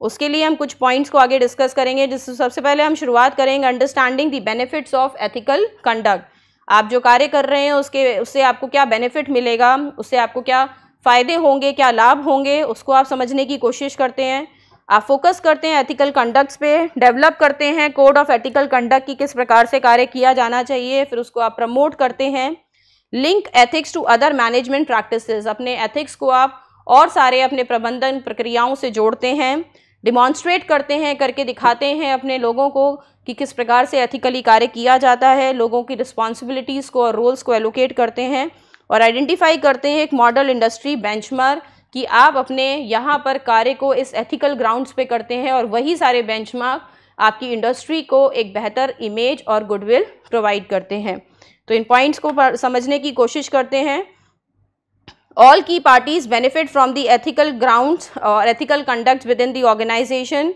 उसके लिए हम कुछ पॉइंट्स को आगे डिस्कस करेंगे जिससे सबसे पहले हम शुरुआत करेंगे understanding the benefits of ethical conduct आप जो कार्य कर रहे हैं उसके उससे आपको क्या बेनिफिट मिलेगा उससे आपको क्या फ़ायदे होंगे क्या लाभ होंगे उसको आप समझने की कोशिश करते हैं आप फोकस करते हैं एथिकल कंडक्ट्स पे डेवलप करते हैं कोड ऑफ एथिकल कंडक्ट की किस प्रकार से कार्य किया जाना चाहिए फिर उसको आप प्रमोट करते हैं link ethics to other management practices अपने एथिक्स को आप और सारे अपने प्रबंधन प्रक्रियाओं से जोड़ते हैं डिमॉन्स्ट्रेट करते हैं करके दिखाते हैं अपने लोगों को कि किस प्रकार से एथिकली कार्य किया जाता है लोगों की रिस्पॉन्सिबिलिटीज़ को और रोल्स को एलोकेट करते हैं और आइडेंटिफाई करते हैं एक मॉडल इंडस्ट्री बेंचमार्क कि आप अपने यहाँ पर कार्य को इस एथिकल ग्राउंड्स पे करते हैं और वही सारे बेंचमार्क आपकी इंडस्ट्री को एक बेहतर इमेज और गुडविल प्रोवाइड करते हैं तो इन पॉइंट्स को समझने की कोशिश करते हैं all key parties benefit from the ethical grounds और ethical conduct within the organization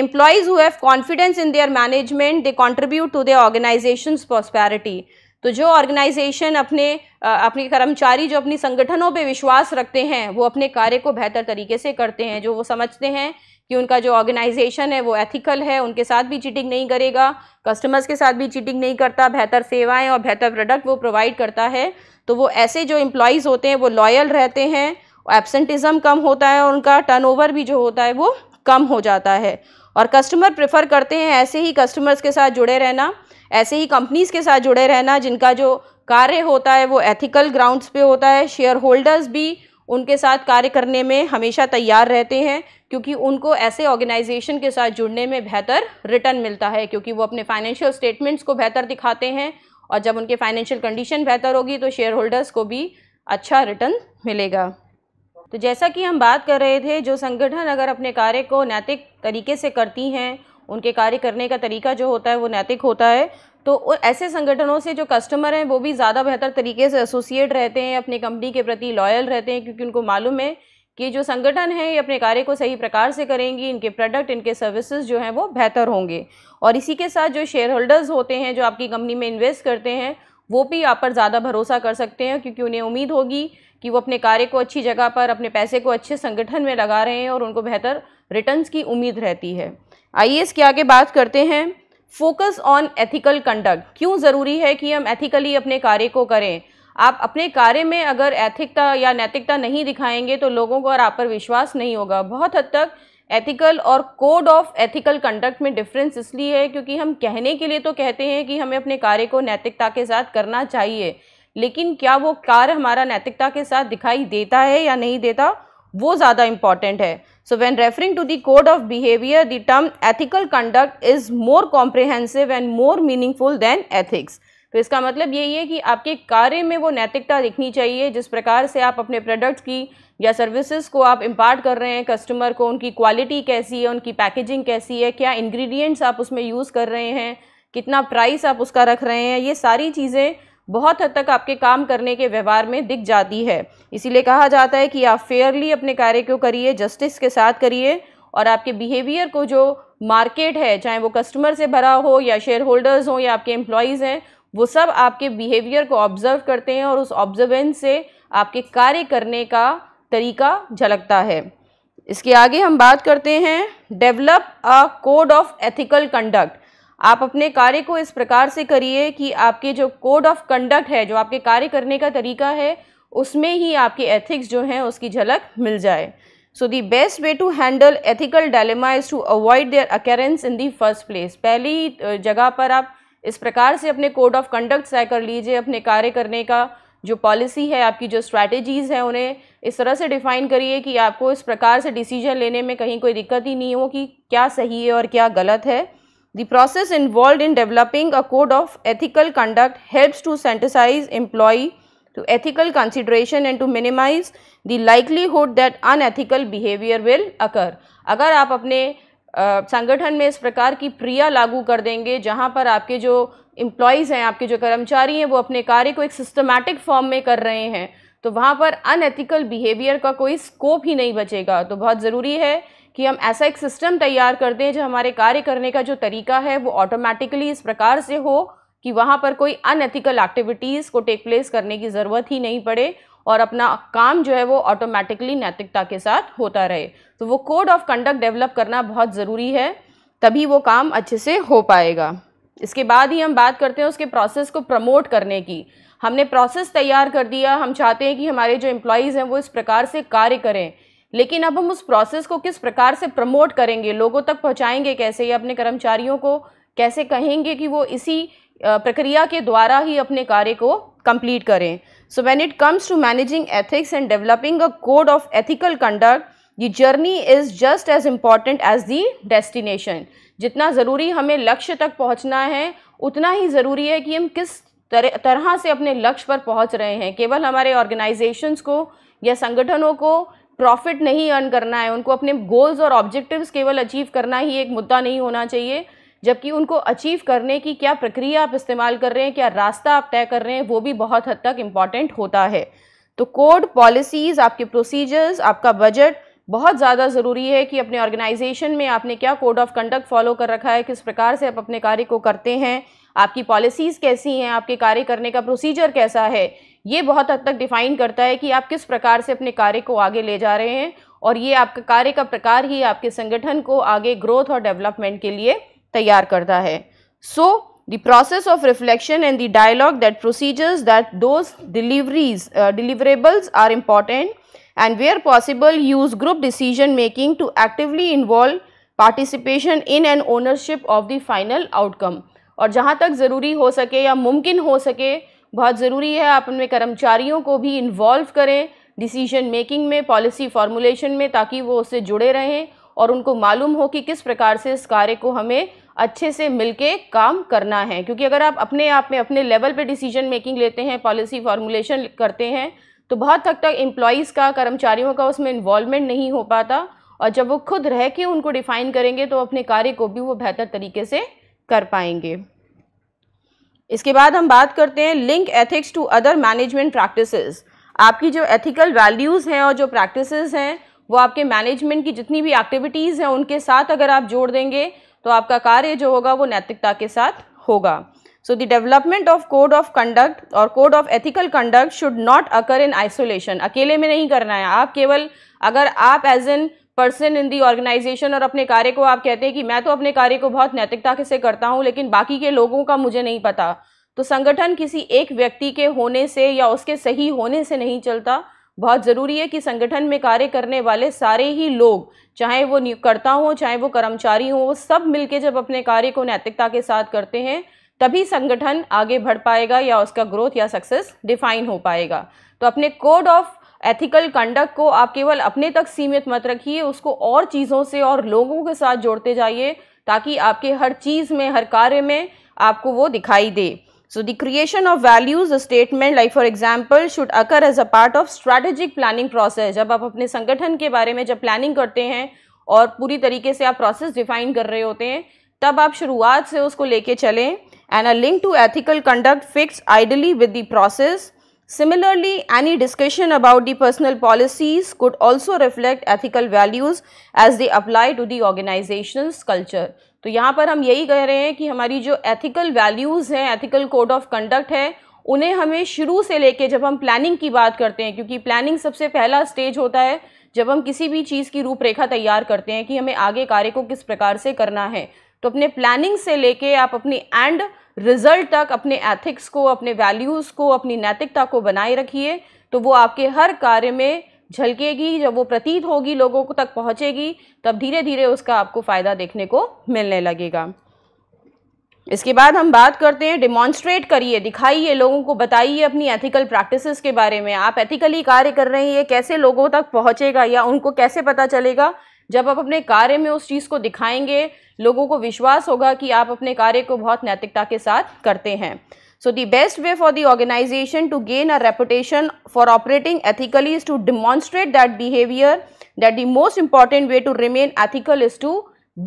employees who confidence in their management they contribute to the organization prosperity तो जो ऑर्गेनाइजेशन अपने अपने कर्मचारी जो अपनी संगठनों पे विश्वास रखते हैं वो अपने कार्य को बेहतर तरीके से करते हैं जो वो समझते हैं कि उनका जो ऑर्गेनाइजेशन है वो एथिकल है उनके साथ भी चीटिंग नहीं करेगा कस्टमर्स के साथ भी चीटिंग नहीं करता बेहतर सेवाएं और बेहतर प्रोडक्ट वो प्रोवाइड करता है तो वो ऐसे जो एम्प्लॉयज़ होते हैं वो लॉयल रहते हैं एबसेंटिज़म कम होता है और उनका टर्न भी जो होता है वो कम हो जाता है और कस्टमर प्रेफर करते हैं ऐसे ही कस्टमर्स के साथ जुड़े रहना ऐसे ही कंपनीज़ के साथ जुड़े रहना जिनका जो कार्य होता है वो एथिकल ग्राउंड्स पे होता है शेयर होल्डर्स भी उनके साथ कार्य करने में हमेशा तैयार रहते हैं क्योंकि उनको ऐसे ऑर्गेनाइजेशन के साथ जुड़ने में बेहतर रिटर्न मिलता है क्योंकि वो अपने फाइनेंशियल स्टेटमेंट्स को बेहतर दिखाते हैं और जब उनके फाइनेंशियल कंडीशन बेहतर होगी तो शेयर होल्डर्स को भी अच्छा रिटर्न मिलेगा तो जैसा कि हम बात कर रहे थे जो संगठन अगर अपने कार्य को नैतिक तरीके से करती हैं उनके कार्य करने का तरीका जो होता है वो नैतिक होता है तो ऐसे संगठनों से जो कस्टमर हैं वो भी ज़्यादा बेहतर तरीके से एसोसिएट रहते हैं अपनी कंपनी के प्रति लॉयल रहते हैं क्योंकि उनको मालूम है कि जो संगठन है ये अपने कार्य को सही प्रकार से करेंगी इनके प्रोडक्ट इनके सर्विसेज जो हैं वो बेहतर होंगे और इसी के साथ जो शेयर होल्डर्स होते हैं जो आपकी कंपनी में इन्वेस्ट करते हैं वो भी आप पर ज़्यादा भरोसा कर सकते हैं क्योंकि उन्हें उम्मीद होगी कि वो अपने कार्य को अच्छी जगह पर अपने पैसे को अच्छे संगठन में लगा रहे हैं और उनको बेहतर रिटर्न्स की उम्मीद रहती है आइए इसके आगे बात करते हैं फोकस ऑन एथिकल कंडक्ट क्यों ज़रूरी है कि हम एथिकली अपने कार्य को करें आप अपने कार्य में अगर एथिकता या नैतिकता नहीं दिखाएंगे तो लोगों को और आप पर विश्वास नहीं होगा बहुत हद तक एथिकल और कोड ऑफ एथिकल कंडक्ट में डिफरेंस इसलिए है क्योंकि हम कहने के लिए तो कहते हैं कि हमें अपने कार्य को नैतिकता के साथ करना चाहिए लेकिन क्या वो कार्य हमारा नैतिकता के साथ दिखाई देता है या नहीं देता वो ज़्यादा इम्पॉर्टेंट है so when referring to the code of behaviour the term ethical conduct is more comprehensive and more meaningful than ethics तो इसका मतलब यही है कि आपके कार्य में वो नैतिकता दिखनी चाहिए जिस प्रकार से आप अपने प्रोडक्ट की या सर्विसेज को आप इम्पार्ट कर रहे हैं कस्टमर को उनकी क्वालिटी कैसी है उनकी पैकेजिंग कैसी है क्या इंग्रेडिएंट्स आप उसमें यूज़ कर रहे हैं कितना प्राइस आप उसका रख रहे हैं ये सारी चीज़ें बहुत हद तक आपके काम करने के व्यवहार में दिख जाती है इसीलिए कहा जाता है कि आप फेयरली अपने कार्य को करिए जस्टिस के साथ करिए और आपके बिहेवियर को जो मार्केट है चाहे वो कस्टमर से भरा हो या शेयर होल्डर्स हों या आपके एम्प्लॉयज़ हैं वो सब आपके बिहेवियर को ऑब्ज़र्व करते हैं और उस ऑब्जर्वेंस से आपके कार्य करने का तरीका झलकता है इसके आगे हम बात करते हैं develop a code of ethical conduct आप अपने कार्य को इस प्रकार से करिए कि आपके जो कोड ऑफ कंडक्ट है जो आपके कार्य करने का तरीका है उसमें ही आपके एथिक्स जो हैं उसकी झलक मिल जाए so the best way to handle ethical dilemma is to avoid their occurrence in the first place पहली जगह पर आप इस प्रकार से अपने कोड ऑफ कंडक्ट तय कर लीजिए अपने कार्य करने का जो पॉलिसी है आपकी जो स्ट्रैटेजीज़ हैं उन्हें इस तरह से डिफ़ाइन करिए कि आपको इस प्रकार से डिसीजन लेने में कहीं कोई दिक्कत ही नहीं हो कि क्या सही है और क्या गलत है The process involved in developing a code of ethical conduct helps to sensitize employee to ethical consideration and to minimize the likelihood that unethical behavior will occur. अगर आप अपने संगठन में इस प्रकार की प्रिया लागू कर देंगे जहाँ पर आपके जो एम्प्लॉयज़ हैं आपके जो कर्मचारी हैं वो अपने कार्य को एक सिस्टमैटिक फॉर्म में कर रहे हैं तो वहाँ पर अनएथिकल बिहेवियर का कोई स्कोप ही नहीं बचेगा तो बहुत ज़रूरी है कि हम ऐसा एक सिस्टम तैयार कर दें जो हमारे कार्य करने का जो तरीका है वो ऑटोमेटिकली इस प्रकार से हो कि वहाँ पर कोई अनएथिकल एक्टिविटीज़ को टेक प्लेस करने की ज़रूरत ही नहीं पड़े और अपना काम जो है वो ऑटोमेटिकली नैतिकता के साथ होता रहे तो वो कोड ऑफ कंडक्ट डेवलप करना बहुत ज़रूरी है तभी वो काम अच्छे से हो पाएगा इसके बाद ही हम बात करते हैं उसके प्रोसेस को प्रमोट करने की हमने प्रोसेस तैयार कर दिया हम चाहते हैं कि हमारे जो एम्प्लॉयज़ हैं वो इस प्रकार से कार्य करें लेकिन अब हम उस प्रोसेस को किस प्रकार से प्रमोट करेंगे लोगों तक पहुंचाएंगे कैसे या अपने कर्मचारियों को कैसे कहेंगे कि वो इसी प्रक्रिया के द्वारा ही अपने कार्य को कंप्लीट करें so when it comes to managing ethics and developing a code of ethical conduct ये journey is just as important as the destination जितना ज़रूरी हमें लक्ष्य तक पहुंचना है उतना ही ज़रूरी है कि हम किस तरह से अपने लक्ष्य पर पहुंच रहे हैं केवल हमारे ऑर्गेनाइजेशंस को या संगठनों को प्रॉफिट नहीं अर्न करना है उनको अपने गोल्स और ऑब्जेक्टिव्स केवल अचीव करना ही एक मुद्दा नहीं होना चाहिए जबकि उनको अचीव करने की क्या प्रक्रिया आप इस्तेमाल कर रहे हैं क्या रास्ता आप तय कर रहे हैं वो भी बहुत हद तक इम्पॉर्टेंट होता है तो कोड पॉलिसीज़ आपके प्रोसीजर्स आपका बजट बहुत ज़्यादा ज़रूरी है कि अपने ऑर्गेनाइजेशन में आपने क्या कोड ऑफ कंडक्ट फॉलो कर रखा है किस प्रकार से आप अपने कार्य को करते हैं आपकी पॉलिसीज़ कैसी हैं आपके कार्य करने का प्रोसीजर कैसा है ये बहुत हद तक डिफाइन करता है कि आप किस प्रकार से अपने कार्य को आगे ले जा रहे हैं और ये आपके कार्य का प्रकार ही आपके संगठन को आगे ग्रोथ और डेवलपमेंट के लिए तैयार करता है so the process of reflection and the dialogue that procedures that those deliveries deliverables are important and where possible use group decision making to actively involve participation in and ownership of the final outcome और जहाँ तक ज़रूरी हो सके या मुमकिन हो सके बहुत ज़रूरी है आप उनमें कर्मचारियों को भी इन्वॉल्व करें डिसीजन मेकिंग में पॉलिसी फार्मूलेशन में ताकि वो उससे जुड़े रहें और उनको मालूम हो कि किस प्रकार से इस कार्य को हमें अच्छे से मिलके काम करना है क्योंकि अगर आप अपने आप में अपने लेवल पे डिसीजन मेकिंग लेते हैं पॉलिसी फार्मूलेशन करते हैं तो बहुत हद तक एम्प्लॉयज़ का कर्मचारियों का उसमें इन्वॉल्वमेंट नहीं हो पाता और जब वो खुद रह के उनको डिफ़ाइन करेंगे तो अपने कार्य को भी वो बेहतर तरीके से कर पाएंगे इसके बाद हम बात करते हैं link ethics to other management practices आपकी जो एथिकल वैल्यूज़ हैं और जो प्रैक्टिसेस हैं वो आपके मैनेजमेंट की जितनी भी एक्टिविटीज़ हैं उनके साथ अगर आप जोड़ देंगे तो आपका कार्य जो होगा वो नैतिकता के साथ होगा so the development of code of conduct और code of ethical conduct should not occur in isolation अकेले में नहीं करना है आप केवल अगर आप as an person in the organization और अपने कार्य को आप कहते हैं कि मैं तो अपने कार्य को बहुत नैतिकता से करता हूँ लेकिन बाकी के लोगों का मुझे नहीं पता तो संगठन किसी एक व्यक्ति के होने से या उसके सही होने से नहीं चलता बहुत ज़रूरी है कि संगठन में कार्य करने वाले सारे ही लोग चाहे वो नियोगकर्ता हों चाहे वो कर्मचारी हों वो सब मिलके जब अपने कार्य को नैतिकता के साथ करते हैं तभी संगठन आगे बढ़ पाएगा या उसका ग्रोथ या सक्सेस डिफाइन हो पाएगा तो अपने कोड ऑफ एथिकल कंडक्ट को आप केवल अपने तक सीमित मत रखिए उसको और चीज़ों से और लोगों के साथ जोड़ते जाइए ताकि आपके हर चीज़ में हर कार्य में आपको वो दिखाई दे so the creation of values statement like for example should occur as a part of strategic planning process जब आप अपने संगठन के बारे में जब प्लानिंग करते हैं और पूरी तरीके से आप प्रोसेस डिफाइन कर रहे होते हैं तब आप शुरुआत से उसको लेके चलें and a link to ethical conduct fix ideally with the process Similarly, any discussion about the personal policies could also reflect ethical values as they apply to the organization's culture. तो यहाँ पर हम यही कह रहे हैं कि हमारी जो एथिकल वैल्यूज़ हैं एथिकल कोड ऑफ कंडक्ट है उन्हें हमें शुरू से लेके जब हम प्लानिंग की बात करते हैं क्योंकि प्लानिंग सबसे पहला स्टेज होता है जब हम किसी भी चीज़ की रूपरेखा तैयार करते हैं कि हमें आगे कार्य को किस प्रकार से करना है तो अपने प्लानिंग से लेके आप अपनी एंड रिजल्ट तक अपने एथिक्स को अपने वैल्यूज़ को अपनी नैतिकता को बनाए रखिए तो वो आपके हर कार्य में झलकेगी जब वो प्रतीत होगी लोगों को तक पहुँचेगी तब धीरे धीरे उसका आपको फ़ायदा देखने को मिलने लगेगा इसके बाद हम बात करते हैं डिमॉन्स्ट्रेट करिए दिखाइए लोगों को बताइए अपनी एथिकल प्रैक्टिसेस के बारे में आप एथिकली कार्य कर रहे हैं कैसे लोगों तक पहुंचेगा या उनको कैसे पता चलेगा जब आप अपने कार्य में उस चीज़ को दिखाएंगे लोगों को विश्वास होगा कि आप अपने कार्य को बहुत नैतिकता के साथ करते हैं so the best way for the organization to gain a reputation for operating ethically is to demonstrate that behaviour that the most important way to remain ethical is to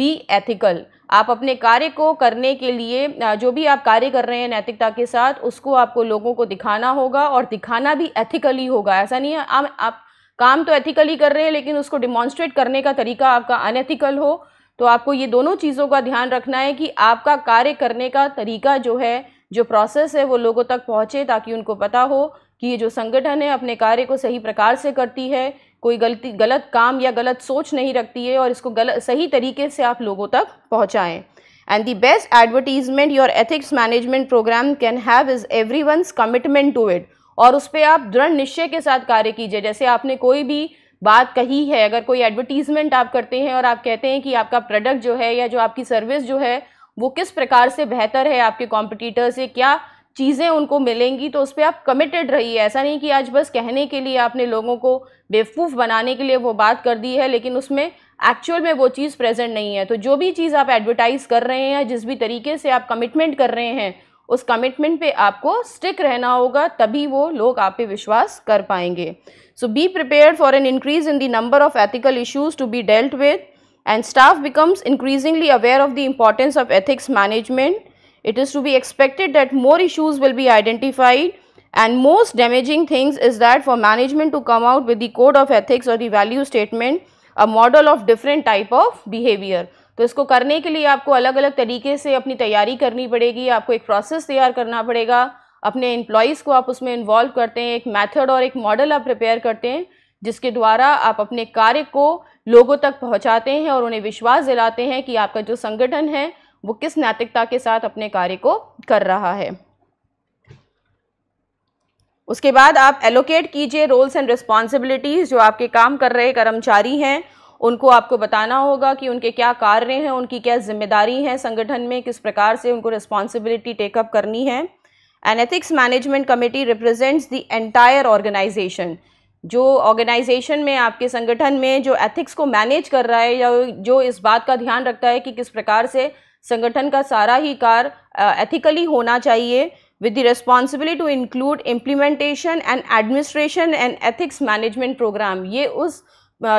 be ethical आप अपने कार्य को करने के लिए जो भी आप कार्य कर रहे हैं नैतिकता के साथ उसको आपको लोगों को दिखाना होगा और दिखाना भी एथिकली होगा ऐसा नहीं है आप काम तो एथिकली कर रहे हैं लेकिन उसको डिमॉन्स्ट्रेट करने का तरीका आपका अनएथिकल हो तो आपको ये दोनों चीज़ों का ध्यान रखना है कि आपका कार्य करने का तरीका जो है जो प्रोसेस है वो लोगों तक पहुँचे ताकि उनको पता हो कि ये जो संगठन है अपने कार्य को सही प्रकार से करती है कोई गलती गलत काम या गलत सोच नहीं रखती है और इसको गलत सही तरीके से आप लोगों तक पहुँचाएँ and the best advertisement your ethics management program can have is everyone commitment to it और उस पर आप दृढ़ निश्चय के साथ कार्य कीजिए जैसे आपने कोई भी बात कही है अगर कोई एडवर्टीजमेंट आप करते हैं और आप कहते हैं कि आपका प्रोडक्ट जो है या जो आपकी सर्विस जो है वो किस प्रकार से बेहतर है आपके कॉम्पिटिटर से क्या चीज़ें उनको मिलेंगी तो उस पर आप कमिटेड रहिए ऐसा नहीं कि आज बस कहने के लिए आपने लोगों को बेवकूफ़ बनाने के लिए वो बात कर दी है लेकिन उसमें एक्चुअल में वो चीज़ प्रेजेंट नहीं है तो जो भी चीज़ आप एडवर्टाइज़ कर रहे हैं जिस भी तरीके से आप कमिटमेंट कर रहे हैं उस कमिटमेंट पे आपको स्टिक रहना होगा तभी वो लोग आप पे विश्वास कर पाएंगे so be prepare for an increase in the number of ethical issues to be dealt with and staff becomes increasingly aware of the importance of ethics management it is to be expected that more issues will be identified and most damaging things is that for management to come out with the code of ethics और the value statement a model of different type of behaviour तो इसको करने के लिए आपको अलग अलग तरीके से अपनी तैयारी करनी पड़ेगी आपको एक प्रोसेस तैयार करना पड़ेगा अपने एम्प्लॉयज़ को आप उसमें इन्वॉल्व करते हैं एक मैथड और एक मॉडल आप प्रिपेयर करते हैं जिसके द्वारा आप अपने कार्य को लोगों तक पहुँचाते हैं और उन्हें विश्वास दिलाते हैं कि आपका जो संगठन है वो किस नैतिकता के साथ अपने कार्य को कर रहा है उसके बाद आप एलोकेट कीजिए रोल्स एंड रिस्पॉन्सिबिलिटीज़ जो आपके काम कर रहे कर्मचारी हैं उनको आपको बताना होगा कि उनके क्या कार्य हैं उनकी क्या जिम्मेदारी है संगठन में किस प्रकार से उनको रिस्पॉन्सिबिलिटी टेकअप करनी है an ethics management committee represents the entire organization जो ऑर्गेनाइजेशन में आपके संगठन में जो एथिक्स को मैनेज कर रहा है या जो इस बात का ध्यान रखता है कि किस प्रकार से संगठन का सारा ही कार्य एथिकली होना चाहिए with the responsibility to include implementation and administration and ethics management program ये उस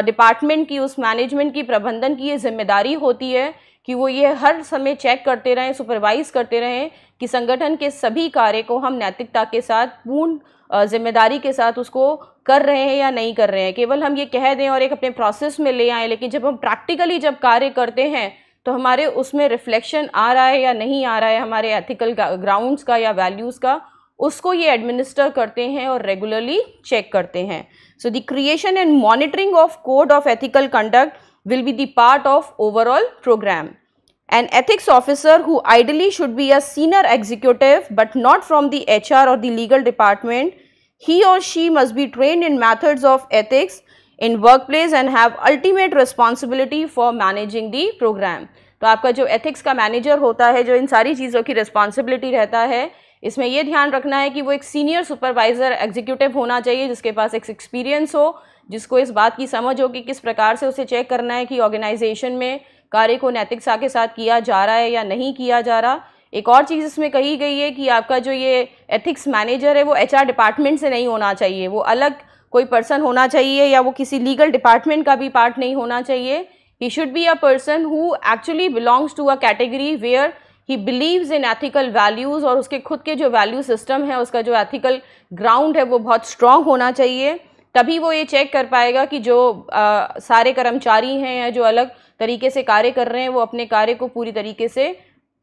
डिपार्टमेंट की उस मैनेजमेंट की प्रबंधन की ये जिम्मेदारी होती है कि वो ये हर समय चेक करते रहें सुपरवाइज करते रहें कि संगठन के सभी कार्य को हम नैतिकता के साथ पूर्ण जिम्मेदारी के साथ उसको कर रहे हैं या नहीं कर रहे हैं केवल हम ये कह दें और एक अपने प्रोसेस में ले आएँ लेकिन जब हम प्रैक्टिकली जब कार्य करते हैं तो हमारे उसमें रिफ्लेक्शन आ रहा है या नहीं आ रहा है हमारे एथिकल ग्राउंड्स का या वैल्यूज़ का उसको ये एडमिनिस्टर करते हैं और रेगुलरली चेक करते हैं So the creation and monitoring of code of ethical conduct will be the part of overall program. An ethics officer who ideally should be a senior executive but not from the HR or the legal department, he or she must be trained in methods of ethics in workplace and have ultimate responsibility for managing the program. So your ethics का manager होता है जो इन सारी responsibility रहता इसमें यह ध्यान रखना है कि वो एक सीनियर सुपरवाइज़र एग्जीक्यूटिव होना चाहिए जिसके पास एक एक्सपीरियंस हो जिसको इस बात की समझ हो कि किस प्रकार से उसे चेक करना है कि ऑर्गेनाइजेशन में कार्य को नैतिकता के साथ किया जा रहा है या नहीं किया जा रहा एक और चीज़ इसमें कही गई है कि आपका जो ये एथिक्स मैनेजर है वो एच डिपार्टमेंट से नहीं होना चाहिए वो अलग कोई पर्सन होना चाहिए या वो किसी लीगल डिपार्टमेंट का भी पार्ट नहीं होना चाहिए he should be a person who actually belongs to a category where he believes in ethical values और उसके खुद के जो वैल्यू सिस्टम है उसका जो एथिकल ग्राउंड है वो बहुत स्ट्रांग होना चाहिए तभी वो ये चेक कर पाएगा कि जो आ, सारे कर्मचारी हैं या जो अलग तरीके से कार्य कर रहे हैं वो अपने कार्य को पूरी तरीके से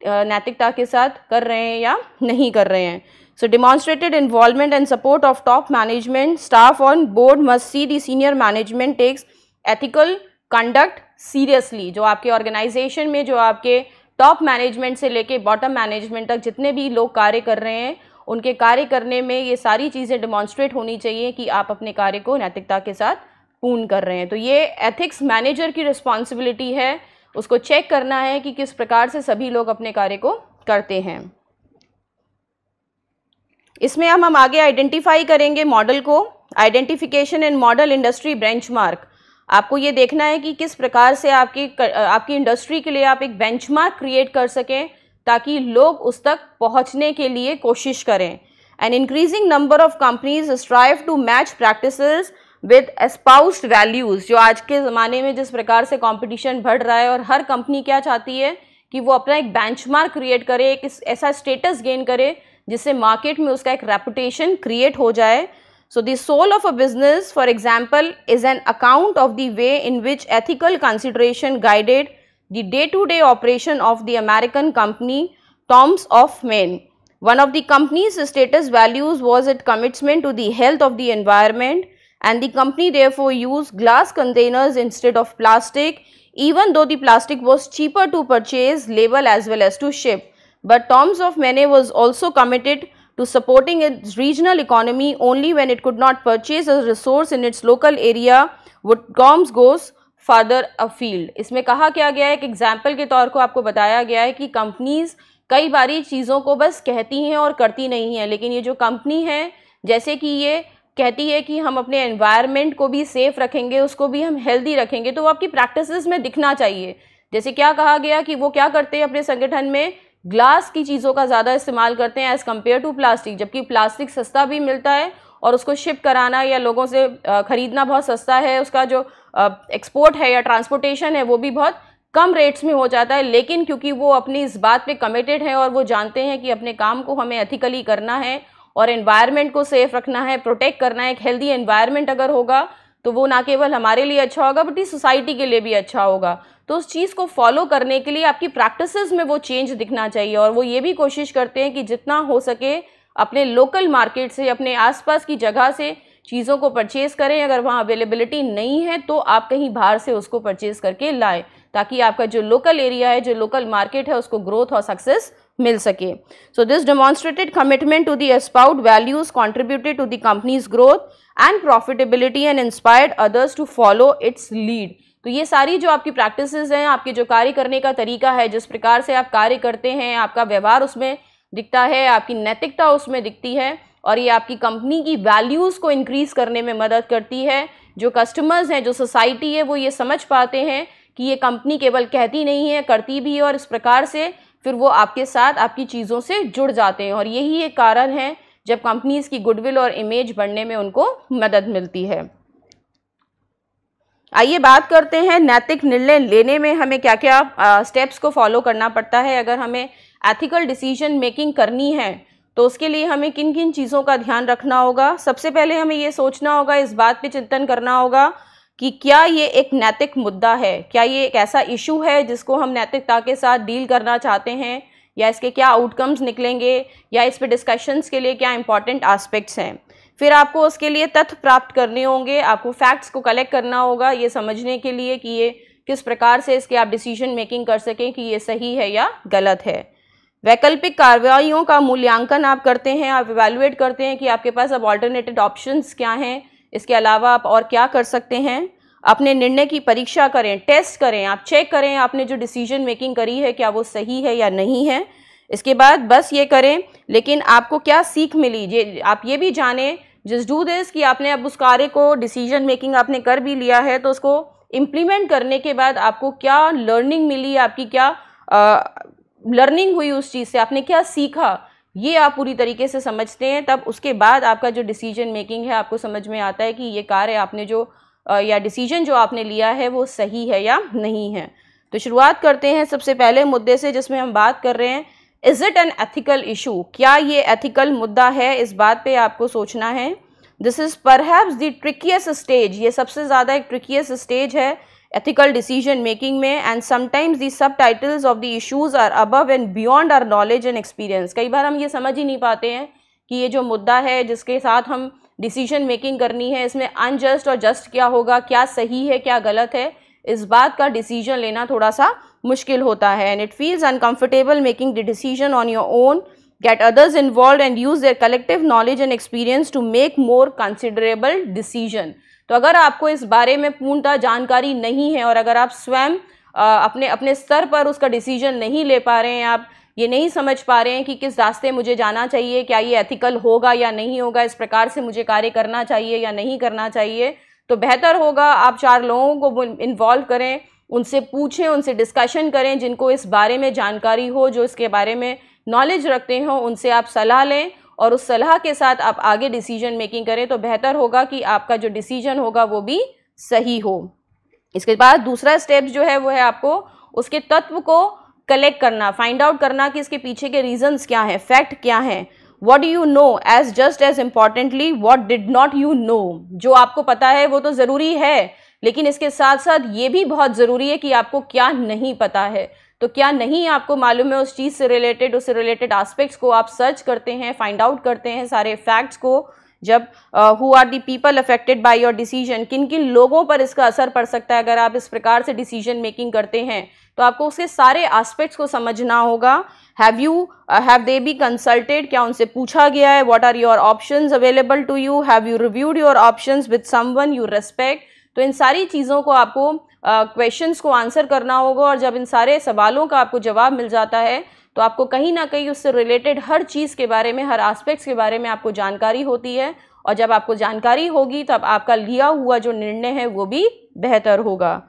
नैतिकता के साथ कर रहे हैं या नहीं कर रहे हैं so demonstrated involvement and support of top management staff on board must see the senior management takes ethical conduct seriously जो आपके ऑर्गेनाइजेशन में जो आपके टॉप मैनेजमेंट से लेके बॉटम मैनेजमेंट तक जितने भी लोग कार्य कर रहे हैं उनके कार्य करने में ये सारी चीज़ें डिमॉन्स्ट्रेट होनी चाहिए कि आप अपने कार्य को नैतिकता के साथ पूर्ण कर रहे हैं तो ये एथिक्स मैनेजर की रिस्पॉन्सिबिलिटी है उसको चेक करना है कि किस प्रकार से सभी लोग अपने कार्य को करते हैं इसमें हम हम आगे आइडेंटिफाई करेंगे मॉडल को identification and model industry benchmark आपको ये देखना है कि किस प्रकार से आपकी आपकी इंडस्ट्री के लिए आप एक बेंचमार्क क्रिएट कर सकें ताकि लोग उस तक पहुंचने के लिए कोशिश करें and increasing number of companies strive to match practice with espoused values जो आज के ज़माने में जिस प्रकार से कंपटीशन बढ़ रहा है और हर कंपनी क्या चाहती है कि वो अपना एक बेंचमार्क क्रिएट करे एक ऐसा स्टेटस गेन करे जिससे मार्केट में उसका एक रेपुटेशन क्रिएट हो जाए So the soul of a business, for example, is an account of the way in which ethical consideration guided the day-to-day -day operation of the American company Toms of Maine. One of the company's status values was its commitment to the health of the environment and the company therefore used glass containers instead of plastic even though the plastic was cheaper to purchase, label as well as to ship. But Toms of Maine was also committed to supporting its regional economy only when it could not purchase a resource in its local area would goms goes further afield isme kaha kya gaya hai ek example ke taur ko aapko bataya gaya hai ki companies kai bari cheezon ko bas kehti hain aur karti nahi hain lekin ye jo company hai jaise ki ye कहती है कि हम अपने एनवायरनमेंट को भी सेफ़ रखेंगे उसको भी हम हेल्दी रखेंगे तो वो आपकी प्रैक्टिसेस में दिखना चाहिए जैसे क्या कहा गया कि वो क्या करते हैं अपने संगठन में ग्लास की चीज़ों का ज़्यादा इस्तेमाल करते हैं एज़ कम्पेयर टू प्लास्टिक जबकि प्लास्टिक सस्ता भी मिलता है और उसको शिप कराना या लोगों से ख़रीदना बहुत सस्ता है उसका जो एक्सपोर्ट है या ट्रांसपोर्टेशन है वो भी बहुत कम रेट्स में हो जाता है लेकिन क्योंकि वो अपनी इस बात पे कमिटेड हैं और वो जानते हैं कि अपने काम को हमें एथिकली करना है और एनवायरनमेंट को सेफ रखना है प्रोटेक्ट करना है एक हेल्दी एनवायरनमेंट अगर होगा तो वो ना केवल हमारे लिए अच्छा होगा बट ये सोसाइटी के लिए भी अच्छा होगा तो उस चीज़ को फॉलो करने के लिए आपकी प्रैक्टिसेस में वो चेंज दिखना चाहिए और वो ये भी कोशिश करते हैं कि जितना हो सके अपने लोकल मार्केट से अपने आसपास की जगह से चीज़ों को परचेज़ करें अगर वहाँ अवेलेबिलिटी नहीं है तो आप कहीं बाहर से उसको परचेज़ करके लाएँ ताकि आपका जो लोकल एरिया है जो लोकल मार्केट है उसको ग्रोथ और सक्सेस मिल सके so this demonstrated commitment to the espoused values contributed to the company's growth and profitability and inspired others to follow its lead तो ये सारी जो आपकी प्रैक्टिसेस हैं आपके जो कार्य करने का तरीका है जिस प्रकार से आप कार्य करते हैं आपका व्यवहार उसमें दिखता है आपकी नैतिकता उसमें दिखती है और ये आपकी कंपनी की वैल्यूज़ को इंक्रीज़ करने में मदद करती है जो कस्टमर्स हैं जो सोसाइटी है वो ये समझ पाते हैं कि ये कंपनी केवल कहती नहीं है करती भी है और इस प्रकार से फिर वो आपके साथ आपकी चीज़ों से जुड़ जाते हैं और यही एक कारण है जब कंपनीज़ की गुडविल और इमेज बढ़ने में उनको मदद मिलती है आइए बात करते हैं नैतिक निर्णय लेने में हमें क्या क्या स्टेप्स को फॉलो करना पड़ता है अगर हमें एथिकल डिसीजन मेकिंग करनी है तो उसके लिए हमें किन किन चीज़ों का ध्यान रखना होगा सबसे पहले हमें ये सोचना होगा इस बात पे चिंतन करना होगा कि क्या ये एक नैतिक मुद्दा है क्या ये एक ऐसा इशू है जिसको हम नैतिकता के साथ डील करना चाहते हैं या इसके क्या आउटकम्स निकलेंगे या इस पर डिस्कशंस के लिए क्या इंपॉर्टेंट आस्पेक्ट्स हैं फिर आपको उसके लिए तथ्य प्राप्त करने होंगे आपको फैक्ट्स को कलेक्ट करना होगा ये समझने के लिए कि ये किस प्रकार से इसके आप डिसीजन मेकिंग कर सकें कि ये सही है या गलत है वैकल्पिक कार्रवाइयों का मूल्यांकन आप करते हैं आप इवेलुएट करते हैं कि आपके पास अब ऑल्टरनेटेड ऑप्शंस क्या हैं इसके अलावा आप और क्या कर सकते हैं अपने निर्णय की परीक्षा करें टेस्ट करें आप चेक करें आपने जो डिसीजन मेकिंग करी है क्या वो सही है या नहीं है इसके बाद बस ये करें लेकिन आपको क्या सीख मिली ये आप ये भी जानें जस्ट डू दिस कि आपने अब उस कार्य को डिसीजन मेकिंग आपने कर भी लिया है तो उसको इम्प्लीमेंट करने के बाद आपको क्या लर्निंग मिली आपकी क्या लर्निंग हुई उस चीज़ से आपने क्या सीखा ये आप पूरी तरीके से समझते हैं तब उसके बाद आपका जो डिसीजन मेकिंग है आपको समझ में आता है कि ये कार्य आपने जो या डिसीजन जो आपने लिया है वो सही है या नहीं है तो शुरुआत करते हैं सबसे पहले मुद्दे से जिसमें हम बात कर रहे हैं is it an ethical issue क्या ये एथिकल मुद्दा है इस बात पे आपको सोचना है this is perhaps the trickiest stage ये सबसे ज़्यादा एक ट्रिकियस स्टेज है एथिकल डिसीजन मेकिंग में and sometimes the subtleties of the issues are above and beyond our knowledge and experience कई बार हम ये समझ ही नहीं पाते हैं कि ये जो मुद्दा है जिसके साथ हम डिसीजन मेकिंग करनी है इसमें अनजस्ट और जस्ट क्या होगा क्या सही है क्या गलत है इस बात का डिसीजन लेना थोड़ा सा मुश्किल होता है and it feels uncomfortable making the decision on your own get others involve and use their collective knowledge and experience to make more considerable decision तो अगर आपको इस बारे में पूर्णतः जानकारी नहीं है और अगर आप स्वयं अपने अपने स्तर पर उसका डिसीजन नहीं ले पा रहे हैं आप ये नहीं समझ पा रहे हैं कि किस रास्ते मुझे जाना चाहिए क्या ये एथिकल होगा या नहीं होगा इस प्रकार से मुझे कार्य करना चाहिए या नहीं करना चाहिए तो बेहतर होगा आप चार लोगों को इन्वॉल्व करें उनसे पूछें उनसे डिस्कशन करें जिनको इस बारे में जानकारी हो जो इसके बारे में नॉलेज रखते हों उनसे आप सलाह लें और उस सलाह के साथ आप आगे डिसीजन मेकिंग करें तो बेहतर होगा कि आपका जो डिसीजन होगा वो भी सही हो इसके बाद दूसरा स्टेप जो है वो है आपको उसके तत्व को कलेक्ट करना फाइंड आउट करना कि इसके पीछे के रीजंस क्या हैं फैक्ट क्या हैं what you know as just as importantly what did not you know जो आपको पता है वो तो ज़रूरी है लेकिन इसके साथ साथ ये भी बहुत ज़रूरी है कि आपको क्या नहीं पता है तो क्या नहीं आपको मालूम है उस चीज़ से रिलेटेड उससे रिलेटेड आस्पेक्ट्स को आप सर्च करते हैं फाइंड आउट करते हैं सारे फैक्ट्स को जब who are the people affected by your decision किन किन लोगों पर इसका असर पड़ सकता है अगर आप इस प्रकार से डिसीजन मेकिंग करते हैं तो आपको उसके सारे एस्पेक्ट्स को समझना होगा have you have they be consulted क्या उनसे पूछा गया है what are your option available to you have you reviewed your option with one you respect तो इन सारी चीज़ों को आपको क्वेश्चंस uh, को आंसर करना होगा और जब इन सारे सवालों का आपको जवाब मिल जाता है तो आपको कहीं ना कहीं उससे रिलेटेड हर चीज़ के बारे में हर एस्पेक्ट्स के बारे में आपको जानकारी होती है और जब आपको जानकारी होगी तब आपका लिया हुआ जो निर्णय है वो भी बेहतर होगा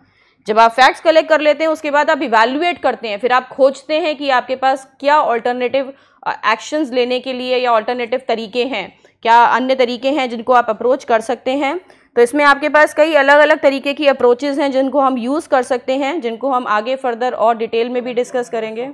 जब आप फैक्ट्स कलेक्ट कर लेते हैं उसके बाद आप इवेल्युएट करते हैं फिर आप खोजते हैं कि आपके पास क्या ऑल्टरनेटिव एक्शंस लेने के लिए या ऑल्टरनेटिव तरीके हैं क्या अन्य तरीके हैं जिनको आप अप्रोच कर सकते हैं तो इसमें आपके पास कई अलग अलग तरीके की अप्रोचेज़ हैं जिनको हम यूज़ कर सकते हैं जिनको हम आगे फर्दर और डिटेल में भी डिस्कस करेंगे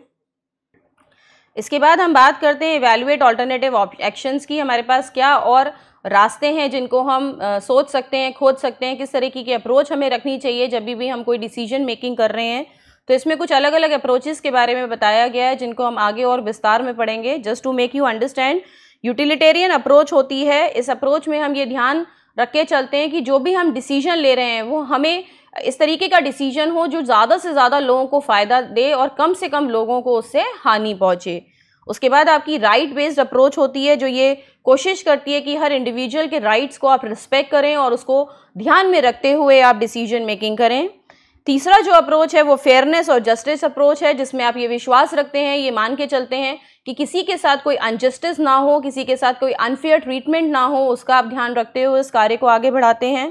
इसके बाद हम बात करते हैं इवेलुएट ऑल्टरनेटिव एक्शंस की हमारे पास क्या और रास्ते हैं जिनको हम आ, सोच सकते हैं खोज सकते हैं किस तरीके की अप्रोच हमें रखनी चाहिए जब भी हम कोई डिसीजन मेकिंग कर रहे हैं तो इसमें कुछ अलग अलग अप्रोचेस के बारे में बताया गया है जिनको हम आगे और विस्तार में पढ़ेंगे just to make you understand utilitarian approach होती है इस अप्रोच में हम ये ध्यान रख के चलते हैं कि जो भी हम डिसीजन ले रहे हैं वो हमें इस तरीके का डिसीजन हो जो ज़्यादा से ज़्यादा लोगों को फ़ायदा दे और कम से कम लोगों को उससे हानि पहुँचे उसके बाद आपकी राइट बेस्ड अप्रोच होती है जो ये कोशिश करती है कि हर इंडिविजुअल के राइट्स को आप रिस्पेक्ट करें और उसको ध्यान में रखते हुए आप डिसीजन मेकिंग करें तीसरा जो अप्रोच है वो फेयरनेस और जस्टिस अप्रोच है जिसमें आप ये विश्वास रखते हैं ये मान के चलते हैं कि किसी के साथ कोई अनजस्टिस ना हो किसी के साथ कोई अनफेयर ट्रीटमेंट ना हो उसका आप ध्यान रखते हुए इस कार्य को आगे बढ़ाते हैं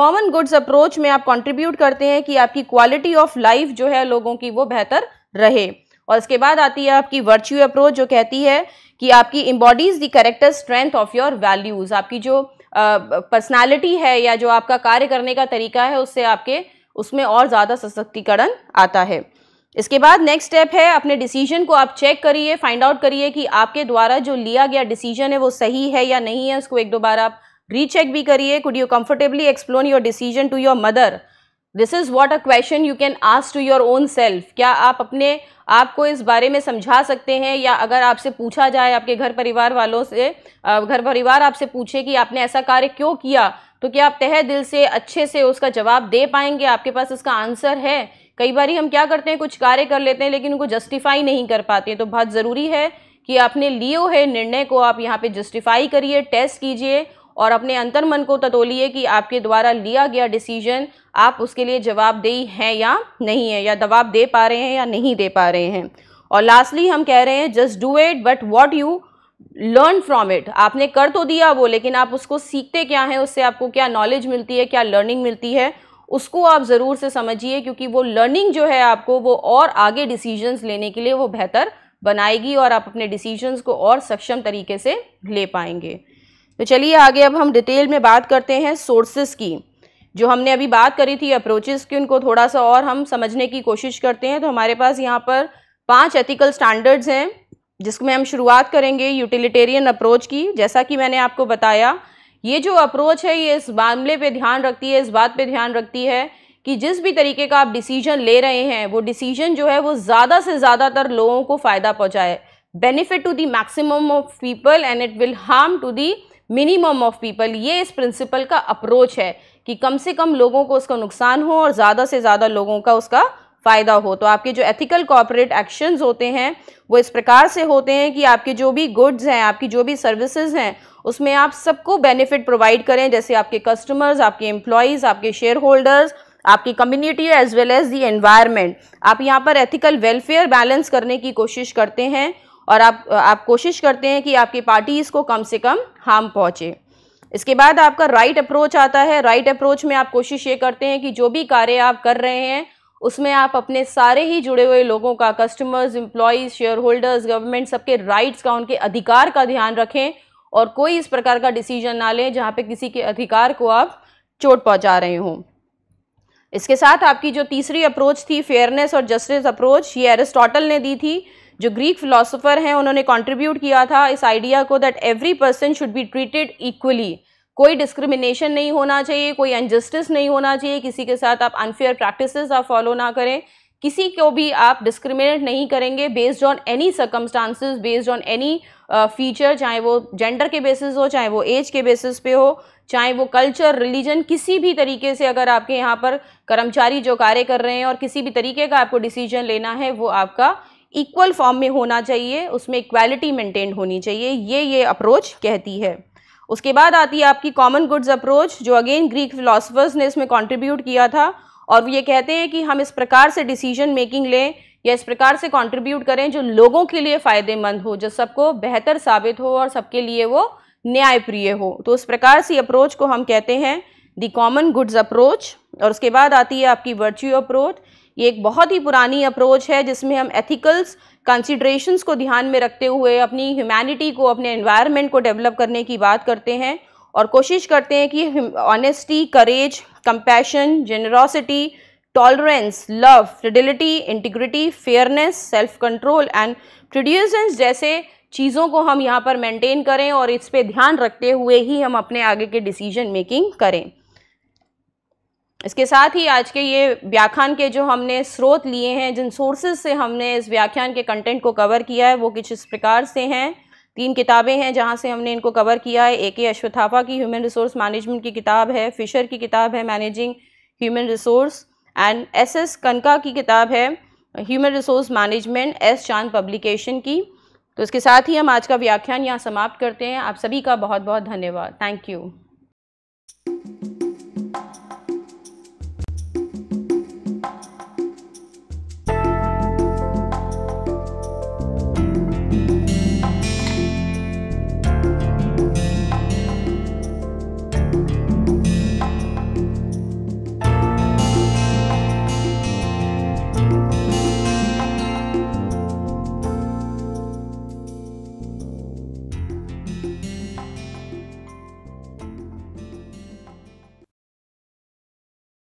कॉमन गुड्स अप्रोच में आप कंट्रीब्यूट करते हैं कि आपकी क्वालिटी ऑफ लाइफ जो है लोगों की वो बेहतर रहे और इसके बाद आती है आपकी वर्च्यू अप्रोच जो कहती है कि आपकी embodies the character strength of your values आपकी जो पर्सनालिटी uh, है या जो आपका कार्य करने का तरीका है उससे आपके उसमें और ज़्यादा सशक्तिकरण आता है इसके बाद नेक्स्ट स्टेप है अपने डिसीजन को आप चेक करिए फाइंड आउट करिए कि आपके द्वारा जो लिया गया डिसीजन है वो सही है या नहीं है उसको एक दो बार आप रीचेक भी करिए could you comfortably explain your decision to your mother this is what a question you can ask to your own self क्या आप अपने आप को इस बारे में समझा सकते हैं या अगर आपसे पूछा जाए आपके घर परिवार वालों से घर परिवार आपसे पूछे कि आपने ऐसा कार्य क्यों किया तो क्या आप तह दिल से अच्छे से उसका जवाब दे पाएंगे आपके पास इसका आंसर है कई बार हम क्या करते हैं कुछ कार्य कर लेते हैं लेकिन उनको जस्टिफाई नहीं कर पाते तो बहुत ज़रूरी है कि आपने लियो है निर्णय को आप यहाँ पे जस्टिफाई करिए टेस्ट कीजिए और अपने अंतर मन को ततोलिए कि आपके द्वारा लिया गया डिसीजन आप उसके लिए जवाबदेही हैं या नहीं है या दवाब दे पा रहे हैं या नहीं दे पा रहे हैं और लास्टली हम कह रहे हैं just do it but what you learn from it आपने कर तो दिया वो लेकिन आप उसको सीखते क्या हैं उससे आपको क्या नॉलेज मिलती है क्या लर्निंग मिलती है उसको आप ज़रूर से समझिए क्योंकि वो लर्निंग जो है आपको वो और आगे डिसीजंस लेने के लिए वो बेहतर बनाएगी और आप अपने डिसीजंस को और सक्षम तरीके से ले पाएंगे तो चलिए आगे अब हम डिटेल में बात करते हैं सोर्सेस की जो हमने अभी बात करी थी अप्रोचेस की उनको थोड़ा सा और हम समझने की कोशिश करते हैं तो हमारे पास यहाँ पर पांच एथिकल स्टैंडर्ड्स हैं जिसमें हम शुरुआत करेंगे यूटिलिटेरियन अप्रोच की जैसा कि मैंने आपको बताया ये जो अप्रोच है ये इस मामले पर ध्यान रखती है इस बात पर ध्यान रखती है कि जिस भी तरीके का आप डिसीजन ले रहे हैं वो डिसीजन जो है वो ज़्यादा से ज़्यादातर लोगों को फ़ायदा पहुँचाए benefit to the maximum of people and it will harm to the minimum of people ये इस प्रिंसिपल का अप्रोच है कि कम से कम लोगों को उसका नुकसान हो और ज़्यादा से ज़्यादा लोगों का उसका फ़ायदा हो तो आपके जो एथिकल कॉपरेट एक्शंस होते हैं वो इस प्रकार से होते हैं कि आपके जो भी गुड्स हैं आपकी जो भी सर्विसेज हैं उसमें आप सबको बेनिफिट प्रोवाइड करें जैसे आपके कस्टमर्स आपके एम्प्लॉयज़ आपके शेयर होल्डर्स आपकी community as well as the environment आप यहाँ पर एथिकल वेलफेयर बैलेंस करने की कोशिश करते हैं और आप आप कोशिश करते हैं कि आपकी पार्टी इसको कम से कम हार्म पहुंचे इसके बाद आपका राइट अप्रोच आता है राइट अप्रोच में आप कोशिश ये करते हैं कि जो भी कार्य आप कर रहे हैं उसमें आप अपने सारे ही जुड़े हुए लोगों का customers employees shareholders government सबके राइट्स का उनके अधिकार का ध्यान रखें और कोई इस प्रकार का डिसीजन ना लें जहाँ पे किसी के अधिकार को आप चोट पहुँचा रहे हों इसके साथ आपकी जो तीसरी अप्रोच थी फेयरनेस और जस्टिस अप्रोच ये एरिस्टोटल ने दी थी जो ग्रीक फिलोसोफर हैं उन्होंने कंट्रीब्यूट किया था इस आइडिया को that every person should be treated equally कोई डिस्क्रिमिनेशन नहीं होना चाहिए कोई अनजस्टिस नहीं होना चाहिए किसी के साथ आप अनफेयर प्रैक्टिस आप फॉलो ना करें किसी को भी आप डिस्क्रिमिनेट नहीं करेंगे based on any circumstances based on any feature चाहे वो जेंडर के बेसिस हो चाहे वो एज के बेसिस पे हो चाहे वो कल्चर रिलीजन किसी भी तरीके से अगर आपके यहाँ पर कर्मचारी जो कार्य कर रहे हैं और किसी भी तरीके का आपको डिसीजन लेना है वो आपका इक्वल फॉर्म में होना चाहिए उसमें इक्वालिटी मेंटेन होनी चाहिए ये ये अप्रोच कहती है उसके बाद आती है आपकी कॉमन गुड्स अप्रोच जो अगेन ग्रीक फिलोसफर्स ने इसमें कॉन्ट्रीब्यूट किया था और ये कहते हैं कि हम इस प्रकार से डिसीजन मेकिंग लें या इस प्रकार से कॉन्ट्रीब्यूट करें जो लोगों के लिए फ़ायदेमंद हो जो सबको बेहतर साबित हो और सबके लिए वो न्यायप्रिय हो तो उस प्रकार से अप्रोच को हम कहते हैं दी कॉमन गुड्स अप्रोच और उसके बाद आती है आपकी वर्च्यू अप्रोच ये एक बहुत ही पुरानी अप्रोच है जिसमें हम एथिकल्स कंसिड्रेशंस को ध्यान में रखते हुए अपनी ह्यूमैनिटी को अपने एनवायरनमेंट को डेवलप करने की बात करते हैं और कोशिश करते हैं कि honesty courage compassion generosity tolerance love fidelity integrity fairness self control and prudence जैसे चीज़ों को हम यहाँ पर मेंटेन करें और इस पर ध्यान रखते हुए ही हम अपने आगे के डिसीजन मेकिंग करें इसके साथ ही आज के ये व्याख्यान के जो हमने स्रोत लिए हैं जिन सोर्सेज से हमने इस व्याख्यान के कंटेंट को कवर किया है वो कुछ इस प्रकार से हैं तीन किताबें हैं जहाँ से हमने इनको कवर किया है ए के अश्वथापा की ह्यूमन रिसोर्स मैनेजमेंट की किताब है फिशर की किताब है managing human resource and S S Kanka की किताब है human resource management S Chand publication की तो इसके साथ ही हम आज का व्याख्यान यहाँ समाप्त करते हैं आप सभी का बहुत बहुत धन्यवाद थैंक यू